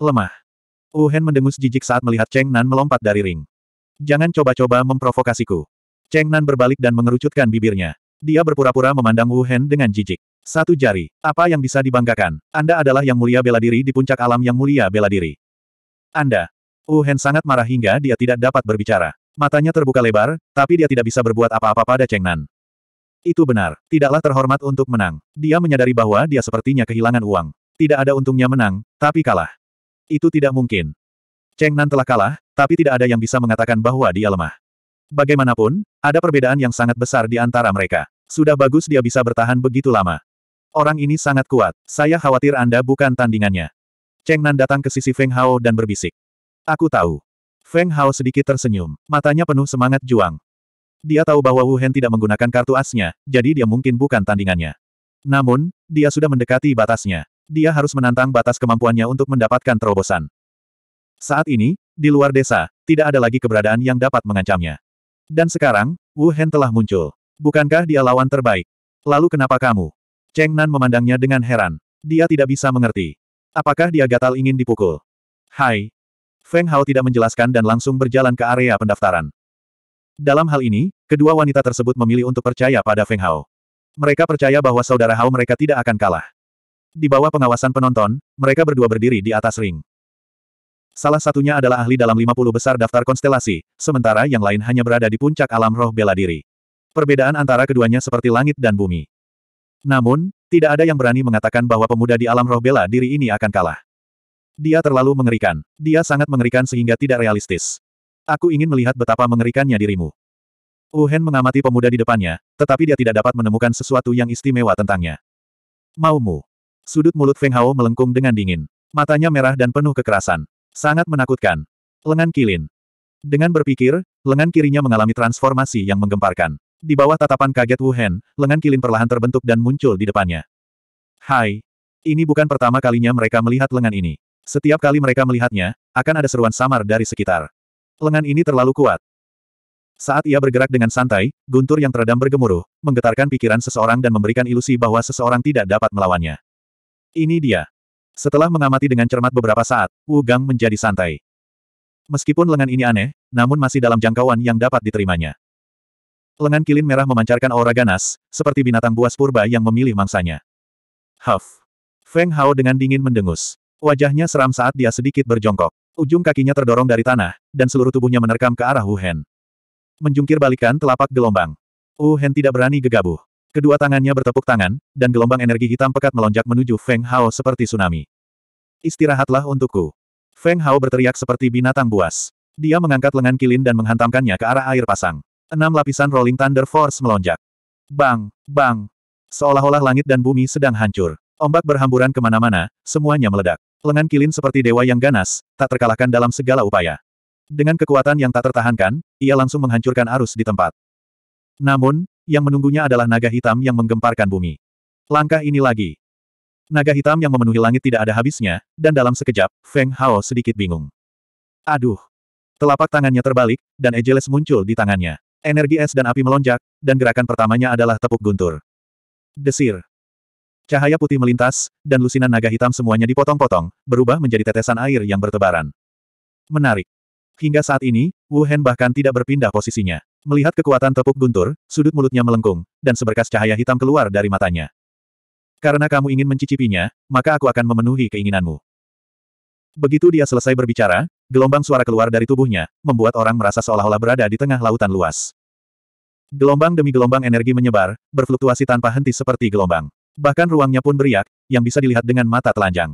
Lemah. Wu Hen mendengus jijik saat melihat Cheng Nan melompat dari ring. Jangan coba-coba memprovokasiku. Cheng Nan berbalik dan mengerucutkan bibirnya. Dia berpura-pura memandang Wu Hen dengan jijik. Satu jari. Apa yang bisa dibanggakan? Anda adalah yang mulia bela diri di puncak alam yang mulia bela diri. Anda. Wu Hen sangat marah hingga dia tidak dapat berbicara. Matanya terbuka lebar, tapi dia tidak bisa berbuat apa-apa pada Cheng Nan. Itu benar. Tidaklah terhormat untuk menang. Dia menyadari bahwa dia sepertinya kehilangan uang. Tidak ada untungnya menang, tapi kalah. Itu tidak mungkin. Cheng Nan telah kalah, tapi tidak ada yang bisa mengatakan bahwa dia lemah. Bagaimanapun, ada perbedaan yang sangat besar di antara mereka. Sudah bagus dia bisa bertahan begitu lama. Orang ini sangat kuat, saya khawatir Anda bukan tandingannya. Cheng Nan datang ke sisi Feng Hao dan berbisik. Aku tahu. Feng Hao sedikit tersenyum, matanya penuh semangat juang. Dia tahu bahwa Wu Hen tidak menggunakan kartu asnya, jadi dia mungkin bukan tandingannya. Namun, dia sudah mendekati batasnya dia harus menantang batas kemampuannya untuk mendapatkan terobosan. Saat ini, di luar desa, tidak ada lagi keberadaan yang dapat mengancamnya. Dan sekarang, Wu Hen telah muncul. Bukankah dia lawan terbaik? Lalu kenapa kamu? Cheng Nan memandangnya dengan heran. Dia tidak bisa mengerti. Apakah dia gatal ingin dipukul? Hai. Feng Hao tidak menjelaskan dan langsung berjalan ke area pendaftaran. Dalam hal ini, kedua wanita tersebut memilih untuk percaya pada Feng Hao. Mereka percaya bahwa saudara Hao mereka tidak akan kalah. Di bawah pengawasan penonton, mereka berdua berdiri di atas ring. Salah satunya adalah ahli dalam 50 besar daftar konstelasi, sementara yang lain hanya berada di puncak alam roh bela diri. Perbedaan antara keduanya seperti langit dan bumi. Namun, tidak ada yang berani mengatakan bahwa pemuda di alam roh bela diri ini akan kalah. Dia terlalu mengerikan. Dia sangat mengerikan sehingga tidak realistis. Aku ingin melihat betapa mengerikannya dirimu. Uhen mengamati pemuda di depannya, tetapi dia tidak dapat menemukan sesuatu yang istimewa tentangnya. Maumu, Sudut mulut Feng Hao melengkung dengan dingin. Matanya merah dan penuh kekerasan. Sangat menakutkan. Lengan kilin. Dengan berpikir, lengan kirinya mengalami transformasi yang menggemparkan. Di bawah tatapan kaget Wu Hen, lengan kilin perlahan terbentuk dan muncul di depannya. Hai. Ini bukan pertama kalinya mereka melihat lengan ini. Setiap kali mereka melihatnya, akan ada seruan samar dari sekitar. Lengan ini terlalu kuat. Saat ia bergerak dengan santai, guntur yang teredam bergemuruh, menggetarkan pikiran seseorang dan memberikan ilusi bahwa seseorang tidak dapat melawannya. Ini dia. Setelah mengamati dengan cermat beberapa saat, Wu Gang menjadi santai. Meskipun lengan ini aneh, namun masih dalam jangkauan yang dapat diterimanya. Lengan kilin merah memancarkan aura ganas, seperti binatang buas purba yang memilih mangsanya. Huff. Feng Hao dengan dingin mendengus. Wajahnya seram saat dia sedikit berjongkok. Ujung kakinya terdorong dari tanah, dan seluruh tubuhnya menerkam ke arah Wu Hen. Menjungkir balikan telapak gelombang. Wu Hen tidak berani gegabah. Kedua tangannya bertepuk tangan, dan gelombang energi hitam pekat melonjak menuju Feng Hao seperti tsunami. Istirahatlah untukku. Feng Hao berteriak seperti binatang buas. Dia mengangkat lengan kilin dan menghantamkannya ke arah air pasang. Enam lapisan Rolling Thunder Force melonjak. Bang, bang. Seolah-olah langit dan bumi sedang hancur. Ombak berhamburan kemana-mana, semuanya meledak. Lengan kilin seperti dewa yang ganas, tak terkalahkan dalam segala upaya. Dengan kekuatan yang tak tertahankan, ia langsung menghancurkan arus di tempat. Namun, yang menunggunya adalah naga hitam yang menggemparkan bumi. Langkah ini lagi. Naga hitam yang memenuhi langit tidak ada habisnya, dan dalam sekejap, Feng Hao sedikit bingung. Aduh! Telapak tangannya terbalik, dan Ejeles muncul di tangannya. Energi es dan api melonjak, dan gerakan pertamanya adalah tepuk guntur. Desir. Cahaya putih melintas, dan lusinan naga hitam semuanya dipotong-potong, berubah menjadi tetesan air yang bertebaran. Menarik. Hingga saat ini, Wu Hen bahkan tidak berpindah posisinya. Melihat kekuatan tepuk guntur, sudut mulutnya melengkung, dan seberkas cahaya hitam keluar dari matanya. Karena kamu ingin mencicipinya, maka aku akan memenuhi keinginanmu. Begitu dia selesai berbicara, gelombang suara keluar dari tubuhnya, membuat orang merasa seolah-olah berada di tengah lautan luas. Gelombang demi gelombang energi menyebar, berfluktuasi tanpa henti seperti gelombang. Bahkan ruangnya pun beriak, yang bisa dilihat dengan mata telanjang.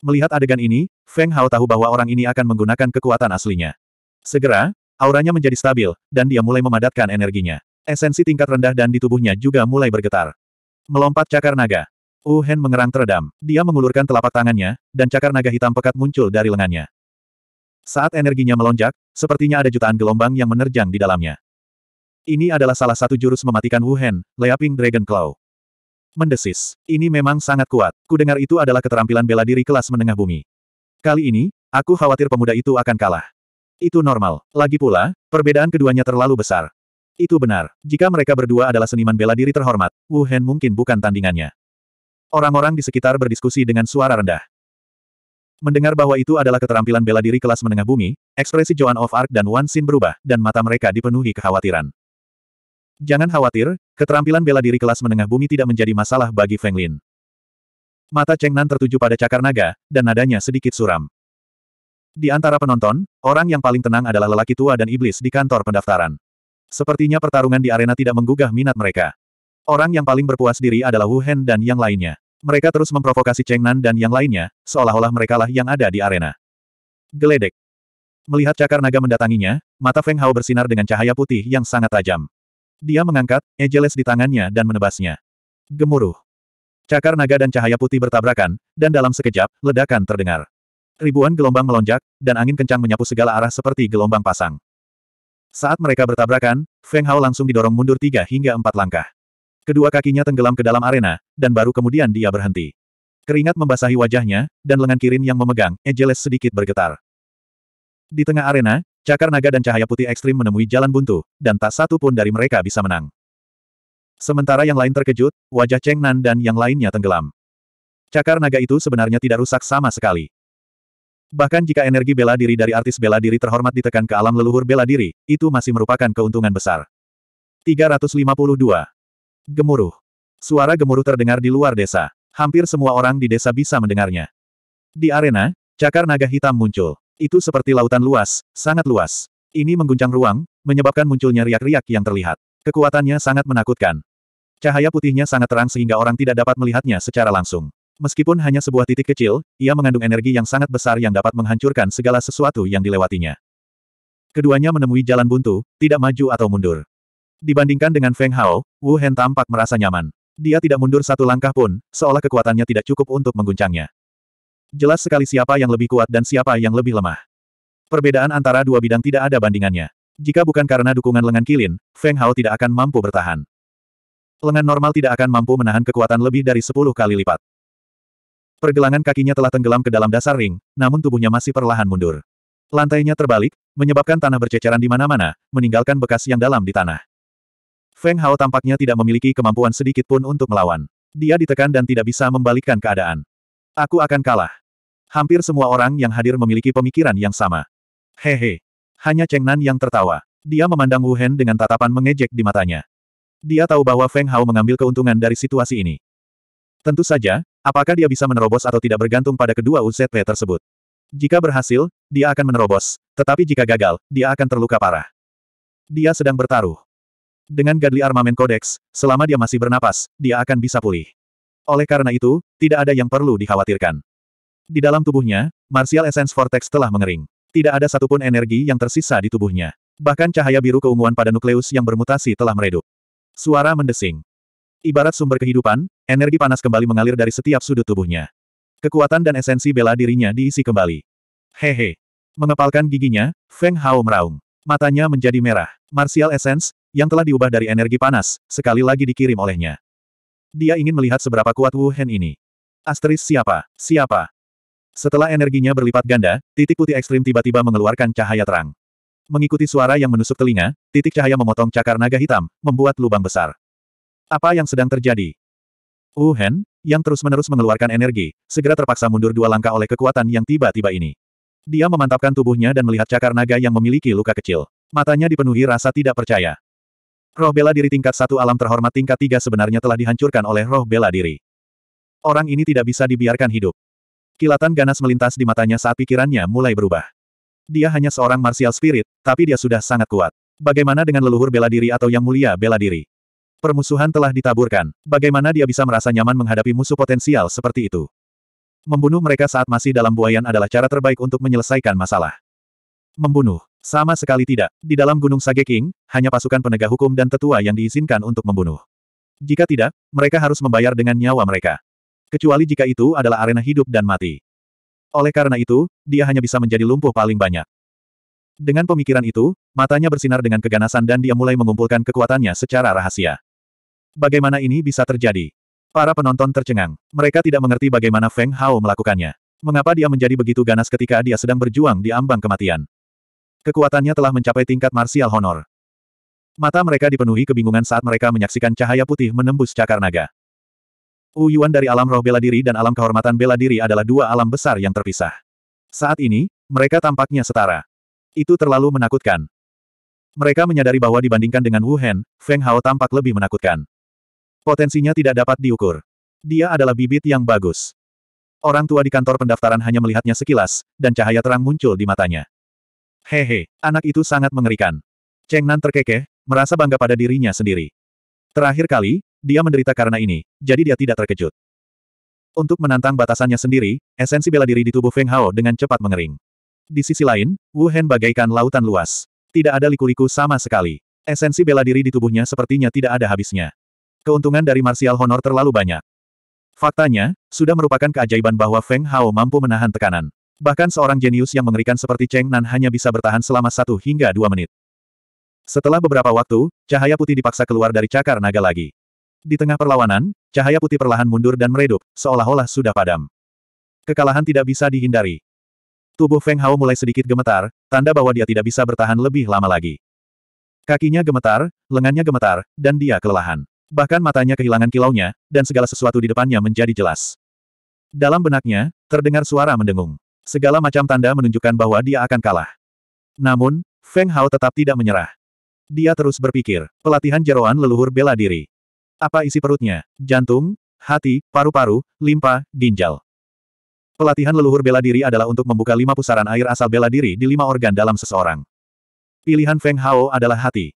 Melihat adegan ini, Feng Hao tahu bahwa orang ini akan menggunakan kekuatan aslinya. Segera, Auranya menjadi stabil, dan dia mulai memadatkan energinya. Esensi tingkat rendah dan di tubuhnya juga mulai bergetar. Melompat cakar naga. Wu Hen mengerang teredam. Dia mengulurkan telapak tangannya, dan cakar naga hitam pekat muncul dari lengannya. Saat energinya melonjak, sepertinya ada jutaan gelombang yang menerjang di dalamnya. Ini adalah salah satu jurus mematikan Wu Hen, Leaping Dragon Claw. Mendesis. Ini memang sangat kuat. Kudengar itu adalah keterampilan bela diri kelas menengah bumi. Kali ini, aku khawatir pemuda itu akan kalah. Itu normal. Lagi pula, perbedaan keduanya terlalu besar. Itu benar. Jika mereka berdua adalah seniman bela diri terhormat, Wu Hen mungkin bukan tandingannya. Orang-orang di sekitar berdiskusi dengan suara rendah. Mendengar bahwa itu adalah keterampilan bela diri kelas menengah bumi, ekspresi Joan of Arc dan Wan Xin berubah, dan mata mereka dipenuhi kekhawatiran. Jangan khawatir, keterampilan bela diri kelas menengah bumi tidak menjadi masalah bagi Feng Lin. Mata Cheng Nan tertuju pada cakar naga, dan nadanya sedikit suram. Di antara penonton, orang yang paling tenang adalah lelaki tua dan iblis di kantor pendaftaran. Sepertinya pertarungan di arena tidak menggugah minat mereka. Orang yang paling berpuas diri adalah Wu Hen dan yang lainnya. Mereka terus memprovokasi Cheng Nan dan yang lainnya, seolah-olah merekalah yang ada di arena. Geledek. Melihat cakar naga mendatanginya, mata Feng Hao bersinar dengan cahaya putih yang sangat tajam. Dia mengangkat, Ejeles di tangannya dan menebasnya. Gemuruh. Cakar naga dan cahaya putih bertabrakan, dan dalam sekejap, ledakan terdengar. Ribuan gelombang melonjak, dan angin kencang menyapu segala arah seperti gelombang pasang. Saat mereka bertabrakan, Feng Hao langsung didorong mundur tiga hingga empat langkah. Kedua kakinya tenggelam ke dalam arena, dan baru kemudian dia berhenti. Keringat membasahi wajahnya, dan lengan Kirin yang memegang, Ejeles sedikit bergetar. Di tengah arena, cakar naga dan cahaya putih ekstrim menemui jalan buntu, dan tak satu pun dari mereka bisa menang. Sementara yang lain terkejut, wajah Cheng Nan dan yang lainnya tenggelam. Cakar naga itu sebenarnya tidak rusak sama sekali. Bahkan jika energi bela diri dari artis bela diri terhormat ditekan ke alam leluhur bela diri, itu masih merupakan keuntungan besar. 352. Gemuruh. Suara gemuruh terdengar di luar desa. Hampir semua orang di desa bisa mendengarnya. Di arena, cakar naga hitam muncul. Itu seperti lautan luas, sangat luas. Ini mengguncang ruang, menyebabkan munculnya riak-riak yang terlihat. Kekuatannya sangat menakutkan. Cahaya putihnya sangat terang sehingga orang tidak dapat melihatnya secara langsung. Meskipun hanya sebuah titik kecil, ia mengandung energi yang sangat besar yang dapat menghancurkan segala sesuatu yang dilewatinya. Keduanya menemui jalan buntu, tidak maju atau mundur. Dibandingkan dengan Feng Hao, Wu Hen tampak merasa nyaman. Dia tidak mundur satu langkah pun, seolah kekuatannya tidak cukup untuk mengguncangnya. Jelas sekali siapa yang lebih kuat dan siapa yang lebih lemah. Perbedaan antara dua bidang tidak ada bandingannya. Jika bukan karena dukungan lengan kilin, Feng Hao tidak akan mampu bertahan. Lengan normal tidak akan mampu menahan kekuatan lebih dari 10 kali lipat. Pergelangan kakinya telah tenggelam ke dalam dasar ring, namun tubuhnya masih perlahan mundur. Lantainya terbalik, menyebabkan tanah berceceran di mana-mana, meninggalkan bekas yang dalam di tanah. Feng Hao tampaknya tidak memiliki kemampuan sedikit pun untuk melawan. Dia ditekan dan tidak bisa membalikkan keadaan. Aku akan kalah. Hampir semua orang yang hadir memiliki pemikiran yang sama. Hehe. Hanya Cheng Nan yang tertawa. Dia memandang Wu Hen dengan tatapan mengejek di matanya. Dia tahu bahwa Feng Hao mengambil keuntungan dari situasi ini. Tentu saja, Apakah dia bisa menerobos atau tidak bergantung pada kedua UZP tersebut. Jika berhasil, dia akan menerobos, tetapi jika gagal, dia akan terluka parah. Dia sedang bertaruh. Dengan Gadli Armamen Codex, selama dia masih bernapas, dia akan bisa pulih. Oleh karena itu, tidak ada yang perlu dikhawatirkan. Di dalam tubuhnya, Martial Essence Vortex telah mengering. Tidak ada satupun energi yang tersisa di tubuhnya. Bahkan cahaya biru keunguan pada nukleus yang bermutasi telah meredup. Suara mendesing. Ibarat sumber kehidupan, Energi panas kembali mengalir dari setiap sudut tubuhnya. Kekuatan dan esensi bela dirinya diisi kembali. Hehe. Mengepalkan giginya, Feng Hao meraung. Matanya menjadi merah. Martial Essence, yang telah diubah dari energi panas, sekali lagi dikirim olehnya. Dia ingin melihat seberapa kuat Wu Hen ini. Asteris siapa? Siapa? Setelah energinya berlipat ganda, titik putih ekstrim tiba-tiba mengeluarkan cahaya terang. Mengikuti suara yang menusuk telinga, titik cahaya memotong cakar naga hitam, membuat lubang besar. Apa yang sedang terjadi? Wu Hen, yang terus-menerus mengeluarkan energi, segera terpaksa mundur dua langkah oleh kekuatan yang tiba-tiba ini. Dia memantapkan tubuhnya dan melihat cakar naga yang memiliki luka kecil. Matanya dipenuhi rasa tidak percaya. Roh bela diri tingkat satu alam terhormat tingkat tiga sebenarnya telah dihancurkan oleh roh bela diri. Orang ini tidak bisa dibiarkan hidup. Kilatan ganas melintas di matanya saat pikirannya mulai berubah. Dia hanya seorang martial spirit, tapi dia sudah sangat kuat. Bagaimana dengan leluhur bela diri atau yang mulia bela diri? Permusuhan telah ditaburkan. Bagaimana dia bisa merasa nyaman menghadapi musuh potensial seperti itu? Membunuh mereka saat masih dalam buayan adalah cara terbaik untuk menyelesaikan masalah. Membunuh. Sama sekali tidak. Di dalam Gunung Sage King, hanya pasukan penegak hukum dan tetua yang diizinkan untuk membunuh. Jika tidak, mereka harus membayar dengan nyawa mereka. Kecuali jika itu adalah arena hidup dan mati. Oleh karena itu, dia hanya bisa menjadi lumpuh paling banyak. Dengan pemikiran itu, matanya bersinar dengan keganasan dan dia mulai mengumpulkan kekuatannya secara rahasia. Bagaimana ini bisa terjadi? Para penonton tercengang. Mereka tidak mengerti bagaimana Feng Hao melakukannya. Mengapa dia menjadi begitu ganas ketika dia sedang berjuang di ambang kematian? Kekuatannya telah mencapai tingkat martial honor. Mata mereka dipenuhi kebingungan saat mereka menyaksikan cahaya putih menembus cakar naga. Uyuan dari alam roh bela diri dan alam kehormatan bela diri adalah dua alam besar yang terpisah. Saat ini, mereka tampaknya setara. Itu terlalu menakutkan. Mereka menyadari bahwa dibandingkan dengan Wu Hen, Feng Hao tampak lebih menakutkan. Potensinya tidak dapat diukur. Dia adalah bibit yang bagus. Orang tua di kantor pendaftaran hanya melihatnya sekilas, dan cahaya terang muncul di matanya. Hehe, anak itu sangat mengerikan. Cheng Nan terkekeh, merasa bangga pada dirinya sendiri. Terakhir kali, dia menderita karena ini, jadi dia tidak terkejut. Untuk menantang batasannya sendiri, esensi bela diri di tubuh Feng Hao dengan cepat mengering. Di sisi lain, Wu Hen bagaikan lautan luas. Tidak ada liku-liku sama sekali. Esensi bela diri di tubuhnya sepertinya tidak ada habisnya. Keuntungan dari martial honor terlalu banyak. Faktanya, sudah merupakan keajaiban bahwa Feng Hao mampu menahan tekanan. Bahkan seorang jenius yang mengerikan seperti Cheng Nan hanya bisa bertahan selama satu hingga dua menit. Setelah beberapa waktu, cahaya putih dipaksa keluar dari cakar naga lagi. Di tengah perlawanan, cahaya putih perlahan mundur dan meredup, seolah-olah sudah padam. Kekalahan tidak bisa dihindari. Tubuh Feng Hao mulai sedikit gemetar, tanda bahwa dia tidak bisa bertahan lebih lama lagi. Kakinya gemetar, lengannya gemetar, dan dia kelelahan. Bahkan matanya kehilangan kilaunya, dan segala sesuatu di depannya menjadi jelas. Dalam benaknya, terdengar suara mendengung. Segala macam tanda menunjukkan bahwa dia akan kalah. Namun, Feng Hao tetap tidak menyerah. Dia terus berpikir, pelatihan jeroan leluhur bela diri. Apa isi perutnya? Jantung, hati, paru-paru, limpa, ginjal. Pelatihan leluhur bela diri adalah untuk membuka lima pusaran air asal bela diri di lima organ dalam seseorang. Pilihan Feng Hao adalah hati.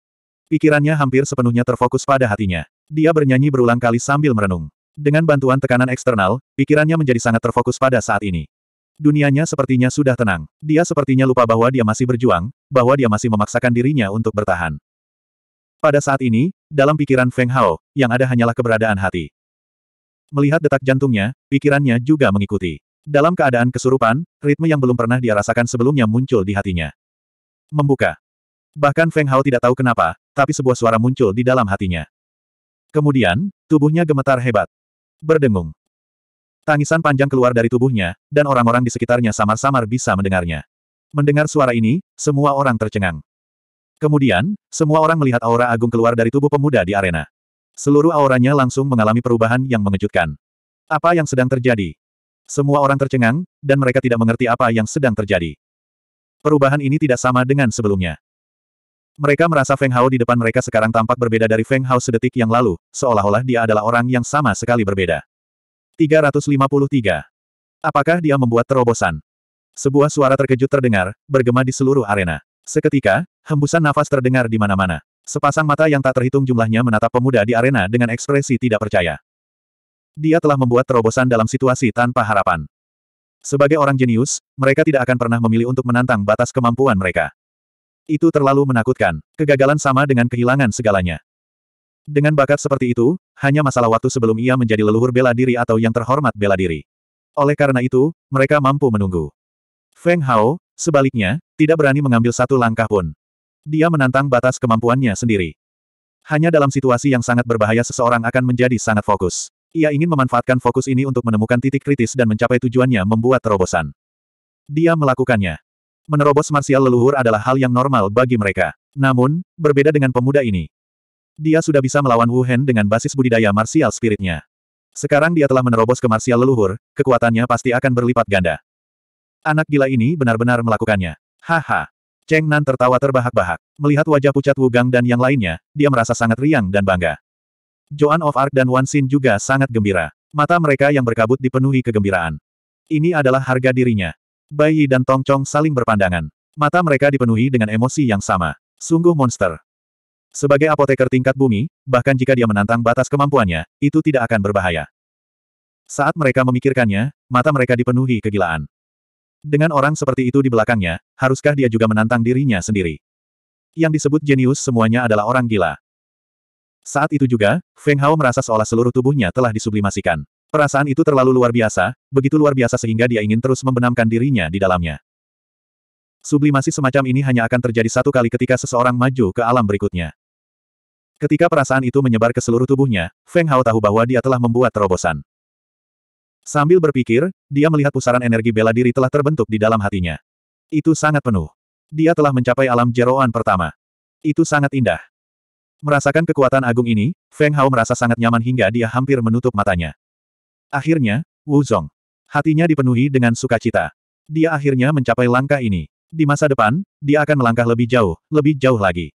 Pikirannya hampir sepenuhnya terfokus pada hatinya. Dia bernyanyi berulang kali sambil merenung. Dengan bantuan tekanan eksternal, pikirannya menjadi sangat terfokus pada saat ini. Dunianya sepertinya sudah tenang. Dia sepertinya lupa bahwa dia masih berjuang, bahwa dia masih memaksakan dirinya untuk bertahan. Pada saat ini, dalam pikiran Feng Hao, yang ada hanyalah keberadaan hati. Melihat detak jantungnya, pikirannya juga mengikuti. Dalam keadaan kesurupan, ritme yang belum pernah dia rasakan sebelumnya muncul di hatinya. Membuka. Bahkan Feng Hao tidak tahu kenapa, tapi sebuah suara muncul di dalam hatinya. Kemudian, tubuhnya gemetar hebat. Berdengung. Tangisan panjang keluar dari tubuhnya, dan orang-orang di sekitarnya samar-samar bisa mendengarnya. Mendengar suara ini, semua orang tercengang. Kemudian, semua orang melihat aura agung keluar dari tubuh pemuda di arena. Seluruh auranya langsung mengalami perubahan yang mengejutkan. Apa yang sedang terjadi? Semua orang tercengang, dan mereka tidak mengerti apa yang sedang terjadi. Perubahan ini tidak sama dengan sebelumnya. Mereka merasa Feng Hao di depan mereka sekarang tampak berbeda dari Feng Hao sedetik yang lalu, seolah-olah dia adalah orang yang sama sekali berbeda. 353. Apakah dia membuat terobosan? Sebuah suara terkejut terdengar, bergema di seluruh arena. Seketika, hembusan nafas terdengar di mana-mana. Sepasang mata yang tak terhitung jumlahnya menatap pemuda di arena dengan ekspresi tidak percaya. Dia telah membuat terobosan dalam situasi tanpa harapan. Sebagai orang jenius, mereka tidak akan pernah memilih untuk menantang batas kemampuan mereka. Itu terlalu menakutkan. Kegagalan sama dengan kehilangan segalanya. Dengan bakat seperti itu, hanya masalah waktu sebelum ia menjadi leluhur bela diri atau yang terhormat bela diri. Oleh karena itu, mereka mampu menunggu. Feng Hao, sebaliknya, tidak berani mengambil satu langkah pun. Dia menantang batas kemampuannya sendiri. Hanya dalam situasi yang sangat berbahaya seseorang akan menjadi sangat fokus. Ia ingin memanfaatkan fokus ini untuk menemukan titik kritis dan mencapai tujuannya membuat terobosan. Dia melakukannya. Menerobos marsial leluhur adalah hal yang normal bagi mereka. Namun, berbeda dengan pemuda ini. Dia sudah bisa melawan Wu Hen dengan basis budidaya marsial spiritnya. Sekarang dia telah menerobos ke marsial leluhur, kekuatannya pasti akan berlipat ganda. Anak gila ini benar-benar melakukannya. Haha. Cheng Nan tertawa terbahak-bahak. Melihat wajah pucat Wu Gang dan yang lainnya, dia merasa sangat riang dan bangga. Joan of Arc dan Wan Xin juga sangat gembira. Mata mereka yang berkabut dipenuhi kegembiraan. Ini adalah harga dirinya. Bayi dan Tongcong saling berpandangan. Mata mereka dipenuhi dengan emosi yang sama. Sungguh monster. Sebagai apoteker tingkat bumi, bahkan jika dia menantang batas kemampuannya, itu tidak akan berbahaya. Saat mereka memikirkannya, mata mereka dipenuhi kegilaan. Dengan orang seperti itu di belakangnya, haruskah dia juga menantang dirinya sendiri? Yang disebut jenius semuanya adalah orang gila. Saat itu juga, Feng Hao merasa seolah seluruh tubuhnya telah disublimasikan. Perasaan itu terlalu luar biasa, begitu luar biasa sehingga dia ingin terus membenamkan dirinya di dalamnya. Sublimasi semacam ini hanya akan terjadi satu kali ketika seseorang maju ke alam berikutnya. Ketika perasaan itu menyebar ke seluruh tubuhnya, Feng Hao tahu bahwa dia telah membuat terobosan. Sambil berpikir, dia melihat pusaran energi bela diri telah terbentuk di dalam hatinya. Itu sangat penuh. Dia telah mencapai alam jeroan pertama. Itu sangat indah. Merasakan kekuatan agung ini, Feng Hao merasa sangat nyaman hingga dia hampir menutup matanya. Akhirnya, Wu Zong. Hatinya dipenuhi dengan sukacita. Dia akhirnya mencapai langkah ini. Di masa depan, dia akan melangkah lebih jauh, lebih jauh lagi.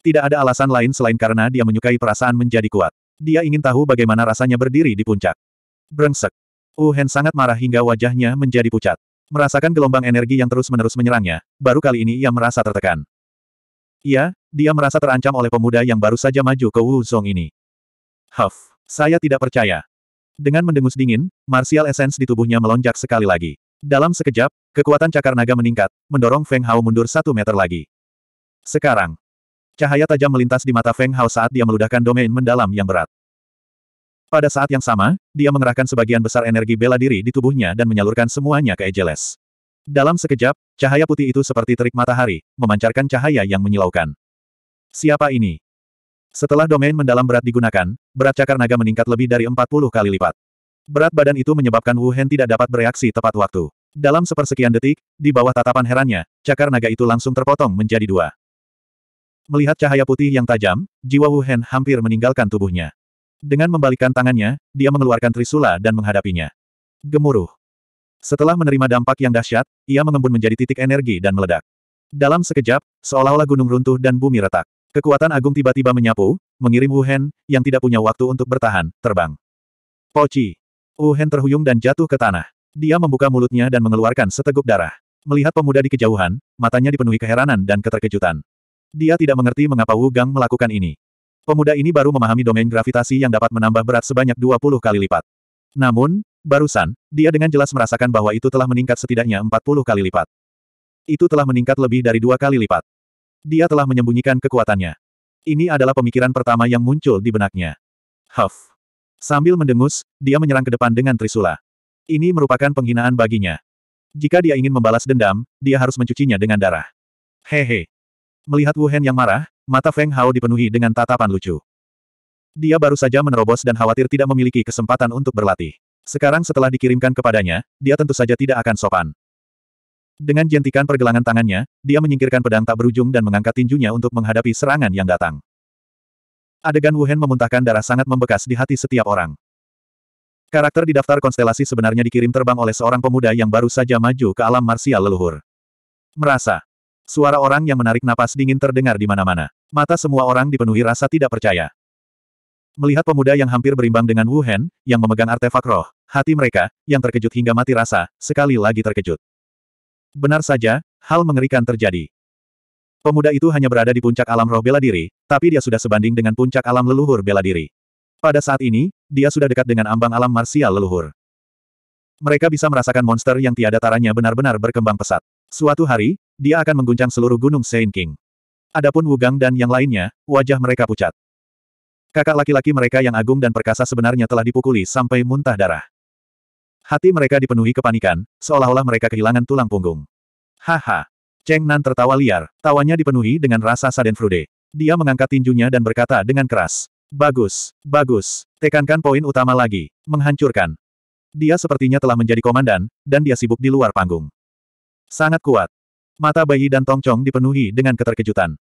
Tidak ada alasan lain selain karena dia menyukai perasaan menjadi kuat. Dia ingin tahu bagaimana rasanya berdiri di puncak. Brengsek. Wu Hen sangat marah hingga wajahnya menjadi pucat. Merasakan gelombang energi yang terus-menerus menyerangnya, baru kali ini ia merasa tertekan. Iya, dia merasa terancam oleh pemuda yang baru saja maju ke Wu Zong ini. Huff, saya tidak percaya. Dengan mendengus dingin, martial essence di tubuhnya melonjak sekali lagi. Dalam sekejap, kekuatan cakar naga meningkat, mendorong Feng Hao mundur satu meter lagi. Sekarang, cahaya tajam melintas di mata Feng Hao saat dia meludahkan domain mendalam yang berat. Pada saat yang sama, dia mengerahkan sebagian besar energi bela diri di tubuhnya dan menyalurkan semuanya ke Ejeles. Dalam sekejap, cahaya putih itu seperti terik matahari, memancarkan cahaya yang menyilaukan. Siapa ini? Setelah domain mendalam berat digunakan, berat cakar naga meningkat lebih dari 40 kali lipat. Berat badan itu menyebabkan Wu Hen tidak dapat bereaksi tepat waktu. Dalam sepersekian detik, di bawah tatapan herannya, cakar naga itu langsung terpotong menjadi dua. Melihat cahaya putih yang tajam, jiwa Wu Hen hampir meninggalkan tubuhnya. Dengan membalikkan tangannya, dia mengeluarkan trisula dan menghadapinya. Gemuruh. Setelah menerima dampak yang dahsyat, ia mengembun menjadi titik energi dan meledak. Dalam sekejap, seolah-olah gunung runtuh dan bumi retak. Kekuatan agung tiba-tiba menyapu, mengirim Wu Hen yang tidak punya waktu untuk bertahan, terbang. Poci. Hen terhuyung dan jatuh ke tanah. Dia membuka mulutnya dan mengeluarkan seteguk darah. Melihat pemuda di kejauhan, matanya dipenuhi keheranan dan keterkejutan. Dia tidak mengerti mengapa Wu Gang melakukan ini. Pemuda ini baru memahami domain gravitasi yang dapat menambah berat sebanyak 20 kali lipat. Namun, barusan, dia dengan jelas merasakan bahwa itu telah meningkat setidaknya 40 kali lipat. Itu telah meningkat lebih dari dua kali lipat. Dia telah menyembunyikan kekuatannya. Ini adalah pemikiran pertama yang muncul di benaknya. Huff. Sambil mendengus, dia menyerang ke depan dengan trisula. Ini merupakan penghinaan baginya. Jika dia ingin membalas dendam, dia harus mencucinya dengan darah. Hehe. Melihat Wu Hen yang marah, mata Feng Hao dipenuhi dengan tatapan lucu. Dia baru saja menerobos dan khawatir tidak memiliki kesempatan untuk berlatih. Sekarang setelah dikirimkan kepadanya, dia tentu saja tidak akan sopan. Dengan jentikan pergelangan tangannya, dia menyingkirkan pedang tak berujung dan mengangkat tinjunya untuk menghadapi serangan yang datang. Adegan Wuhan memuntahkan darah sangat membekas di hati setiap orang. Karakter di daftar konstelasi sebenarnya dikirim terbang oleh seorang pemuda yang baru saja maju ke alam marsial leluhur. Merasa. Suara orang yang menarik napas dingin terdengar di mana-mana. Mata semua orang dipenuhi rasa tidak percaya. Melihat pemuda yang hampir berimbang dengan Wu Hen, yang memegang artefak roh, hati mereka, yang terkejut hingga mati rasa, sekali lagi terkejut. Benar saja, hal mengerikan terjadi. Pemuda itu hanya berada di puncak alam roh bela diri, tapi dia sudah sebanding dengan puncak alam leluhur bela diri. Pada saat ini, dia sudah dekat dengan ambang alam marsial leluhur. Mereka bisa merasakan monster yang tiada taranya benar-benar berkembang pesat. Suatu hari, dia akan mengguncang seluruh gunung Saint King. Adapun Wugang dan yang lainnya, wajah mereka pucat. Kakak laki-laki mereka yang agung dan perkasa sebenarnya telah dipukuli sampai muntah darah. Hati mereka dipenuhi kepanikan, seolah-olah mereka kehilangan tulang punggung. Haha. Cheng Nan tertawa liar, tawanya dipenuhi dengan rasa frude. Dia mengangkat tinjunya dan berkata dengan keras. Bagus, bagus, tekankan poin utama lagi, menghancurkan. Dia sepertinya telah menjadi komandan, dan dia sibuk di luar panggung. Sangat kuat. Mata bayi dan Tongcong dipenuhi dengan keterkejutan.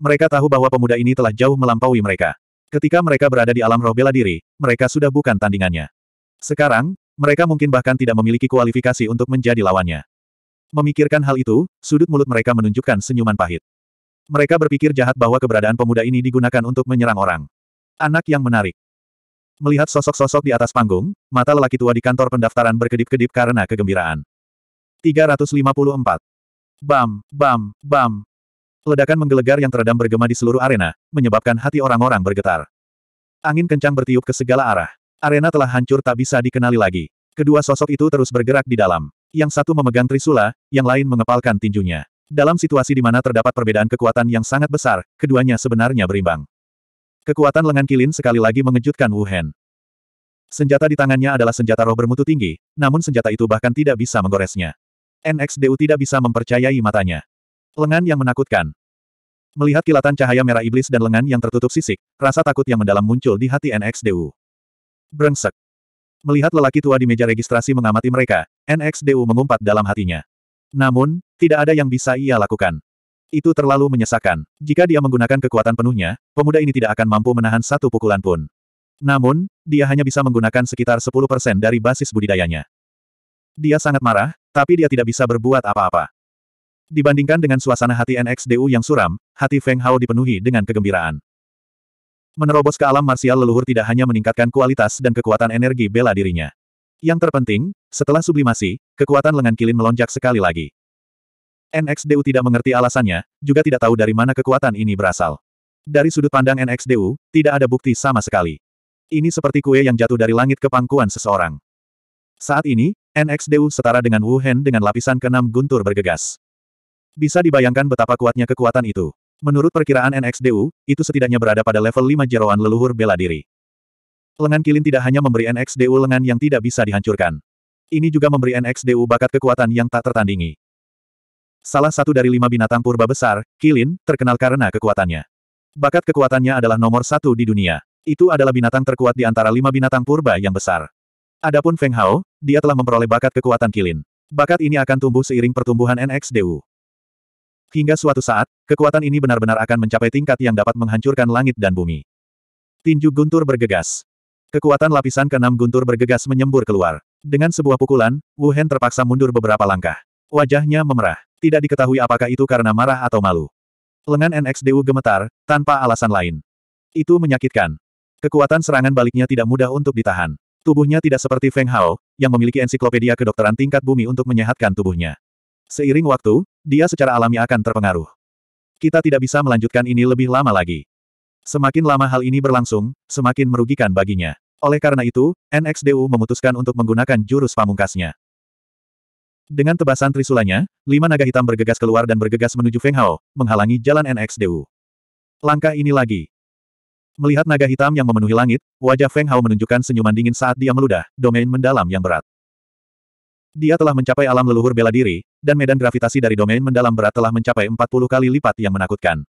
Mereka tahu bahwa pemuda ini telah jauh melampaui mereka. Ketika mereka berada di alam roh bela diri, mereka sudah bukan tandingannya. Sekarang, mereka mungkin bahkan tidak memiliki kualifikasi untuk menjadi lawannya. Memikirkan hal itu, sudut mulut mereka menunjukkan senyuman pahit. Mereka berpikir jahat bahwa keberadaan pemuda ini digunakan untuk menyerang orang. Anak yang menarik. Melihat sosok-sosok di atas panggung, mata lelaki tua di kantor pendaftaran berkedip-kedip karena kegembiraan. 354. Bam, bam, bam. Ledakan menggelegar yang teredam bergema di seluruh arena, menyebabkan hati orang-orang bergetar. Angin kencang bertiup ke segala arah. Arena telah hancur tak bisa dikenali lagi. Kedua sosok itu terus bergerak di dalam. Yang satu memegang trisula, yang lain mengepalkan tinjunya. Dalam situasi di mana terdapat perbedaan kekuatan yang sangat besar, keduanya sebenarnya berimbang. Kekuatan lengan kilin sekali lagi mengejutkan Wu Hen. Senjata di tangannya adalah senjata roh bermutu tinggi, namun senjata itu bahkan tidak bisa menggoresnya. NXDU tidak bisa mempercayai matanya. Lengan yang menakutkan. Melihat kilatan cahaya merah iblis dan lengan yang tertutup sisik, rasa takut yang mendalam muncul di hati NXDU. Brengsek. Melihat lelaki tua di meja registrasi mengamati mereka, NXDU mengumpat dalam hatinya. Namun, tidak ada yang bisa ia lakukan. Itu terlalu menyesakan. Jika dia menggunakan kekuatan penuhnya, pemuda ini tidak akan mampu menahan satu pukulan pun. Namun, dia hanya bisa menggunakan sekitar 10% dari basis budidayanya. Dia sangat marah, tapi dia tidak bisa berbuat apa-apa. Dibandingkan dengan suasana hati NXDU yang suram, hati Feng Hao dipenuhi dengan kegembiraan. Menerobos ke alam marsial leluhur tidak hanya meningkatkan kualitas dan kekuatan energi bela dirinya. Yang terpenting, setelah sublimasi, kekuatan lengan kilin melonjak sekali lagi. NXDU tidak mengerti alasannya, juga tidak tahu dari mana kekuatan ini berasal. Dari sudut pandang NXDU, tidak ada bukti sama sekali. Ini seperti kue yang jatuh dari langit ke pangkuan seseorang. Saat ini, NXDU setara dengan Wu Hen dengan lapisan keenam guntur bergegas. Bisa dibayangkan betapa kuatnya kekuatan itu. Menurut perkiraan NXDU, itu setidaknya berada pada level 5 jeroan leluhur bela diri. Lengan kilin tidak hanya memberi NXDU lengan yang tidak bisa dihancurkan. Ini juga memberi NXDU bakat kekuatan yang tak tertandingi. Salah satu dari lima binatang purba besar, Kilin, terkenal karena kekuatannya. Bakat kekuatannya adalah nomor satu di dunia. Itu adalah binatang terkuat di antara lima binatang purba yang besar. Adapun Feng Hao, dia telah memperoleh bakat kekuatan Kilin. Bakat ini akan tumbuh seiring pertumbuhan NXDU. Hingga suatu saat, kekuatan ini benar-benar akan mencapai tingkat yang dapat menghancurkan langit dan bumi. Tinju guntur bergegas. Kekuatan lapisan keenam guntur bergegas menyembur keluar. Dengan sebuah pukulan, Wu Hen terpaksa mundur beberapa langkah. Wajahnya memerah. Tidak diketahui apakah itu karena marah atau malu. Lengan NXDU gemetar, tanpa alasan lain. Itu menyakitkan. Kekuatan serangan baliknya tidak mudah untuk ditahan. Tubuhnya tidak seperti Feng Hao, yang memiliki ensiklopedia kedokteran tingkat bumi untuk menyehatkan tubuhnya. Seiring waktu, dia secara alami akan terpengaruh. Kita tidak bisa melanjutkan ini lebih lama lagi. Semakin lama hal ini berlangsung, semakin merugikan baginya. Oleh karena itu, NXDU memutuskan untuk menggunakan jurus pamungkasnya. Dengan tebasan trisulanya, lima naga hitam bergegas keluar dan bergegas menuju Feng Hao, menghalangi jalan NXDU. Langkah ini lagi. Melihat naga hitam yang memenuhi langit, wajah Feng Hao menunjukkan senyuman dingin saat dia meludah, domain mendalam yang berat. Dia telah mencapai alam leluhur bela diri, dan medan gravitasi dari domain mendalam berat telah mencapai 40 kali lipat yang menakutkan.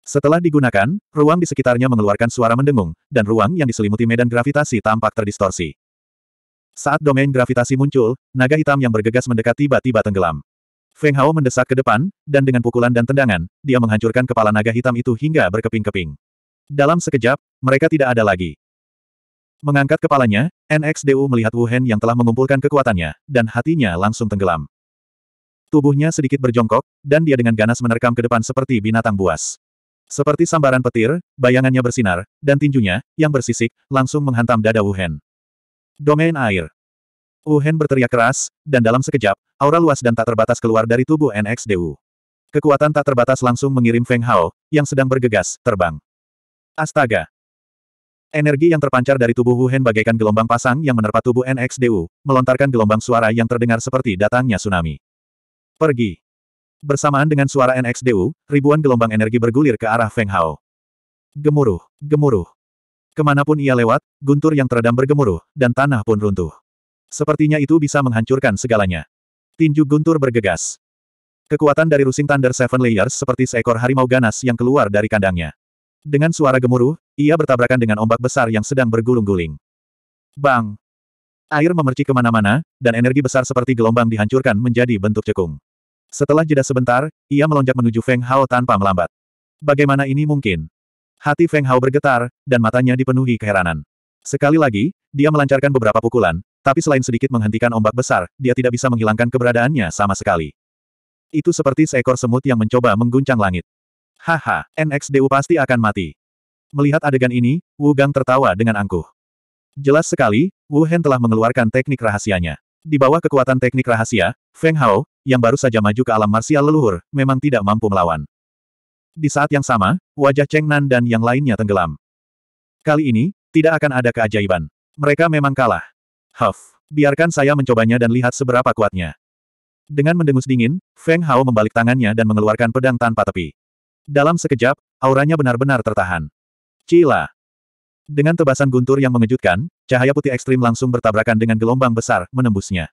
Setelah digunakan, ruang di sekitarnya mengeluarkan suara mendengung, dan ruang yang diselimuti medan gravitasi tampak terdistorsi. Saat domain gravitasi muncul, naga hitam yang bergegas mendekat tiba-tiba tenggelam. Feng Hao mendesak ke depan, dan dengan pukulan dan tendangan, dia menghancurkan kepala naga hitam itu hingga berkeping-keping. Dalam sekejap, mereka tidak ada lagi. Mengangkat kepalanya, NXDU melihat Wu Hen yang telah mengumpulkan kekuatannya, dan hatinya langsung tenggelam. Tubuhnya sedikit berjongkok, dan dia dengan ganas menerkam ke depan seperti binatang buas. Seperti sambaran petir, bayangannya bersinar, dan tinjunya, yang bersisik, langsung menghantam dada Wu Hen. Domain air. Wu Hen berteriak keras, dan dalam sekejap, aura luas dan tak terbatas keluar dari tubuh NXDU. Kekuatan tak terbatas langsung mengirim Feng Hao, yang sedang bergegas, terbang. Astaga! Energi yang terpancar dari tubuh Wu Hen bagaikan gelombang pasang yang menerpa tubuh NXDU, melontarkan gelombang suara yang terdengar seperti datangnya tsunami. Pergi. Bersamaan dengan suara NXDU, ribuan gelombang energi bergulir ke arah Feng Hao. Gemuruh, gemuruh. Kemanapun ia lewat, guntur yang teredam bergemuruh, dan tanah pun runtuh. Sepertinya itu bisa menghancurkan segalanya. Tinju guntur bergegas. Kekuatan dari Rusing Thunder Seven Layers seperti seekor harimau ganas yang keluar dari kandangnya. Dengan suara gemuruh, ia bertabrakan dengan ombak besar yang sedang bergulung-guling. Bang! Air memercik kemana-mana, dan energi besar seperti gelombang dihancurkan menjadi bentuk cekung. Setelah jeda sebentar, ia melonjak menuju Feng Hao tanpa melambat. Bagaimana ini mungkin? Hati Feng Hao bergetar, dan matanya dipenuhi keheranan. Sekali lagi, dia melancarkan beberapa pukulan, tapi selain sedikit menghentikan ombak besar, dia tidak bisa menghilangkan keberadaannya sama sekali. Itu seperti seekor semut yang mencoba mengguncang langit. Haha, NXDU pasti akan mati. Melihat adegan ini, Wu Gang tertawa dengan angkuh. Jelas sekali, Wu Hen telah mengeluarkan teknik rahasianya. Di bawah kekuatan teknik rahasia, Feng Hao, yang baru saja maju ke alam marsial leluhur, memang tidak mampu melawan. Di saat yang sama, wajah Cheng Nan dan yang lainnya tenggelam. Kali ini, tidak akan ada keajaiban. Mereka memang kalah. Huff, biarkan saya mencobanya dan lihat seberapa kuatnya. Dengan mendengus dingin, Feng Hao membalik tangannya dan mengeluarkan pedang tanpa tepi. Dalam sekejap, auranya benar-benar tertahan. Cila. Dengan tebasan guntur yang mengejutkan, cahaya putih ekstrim langsung bertabrakan dengan gelombang besar, menembusnya.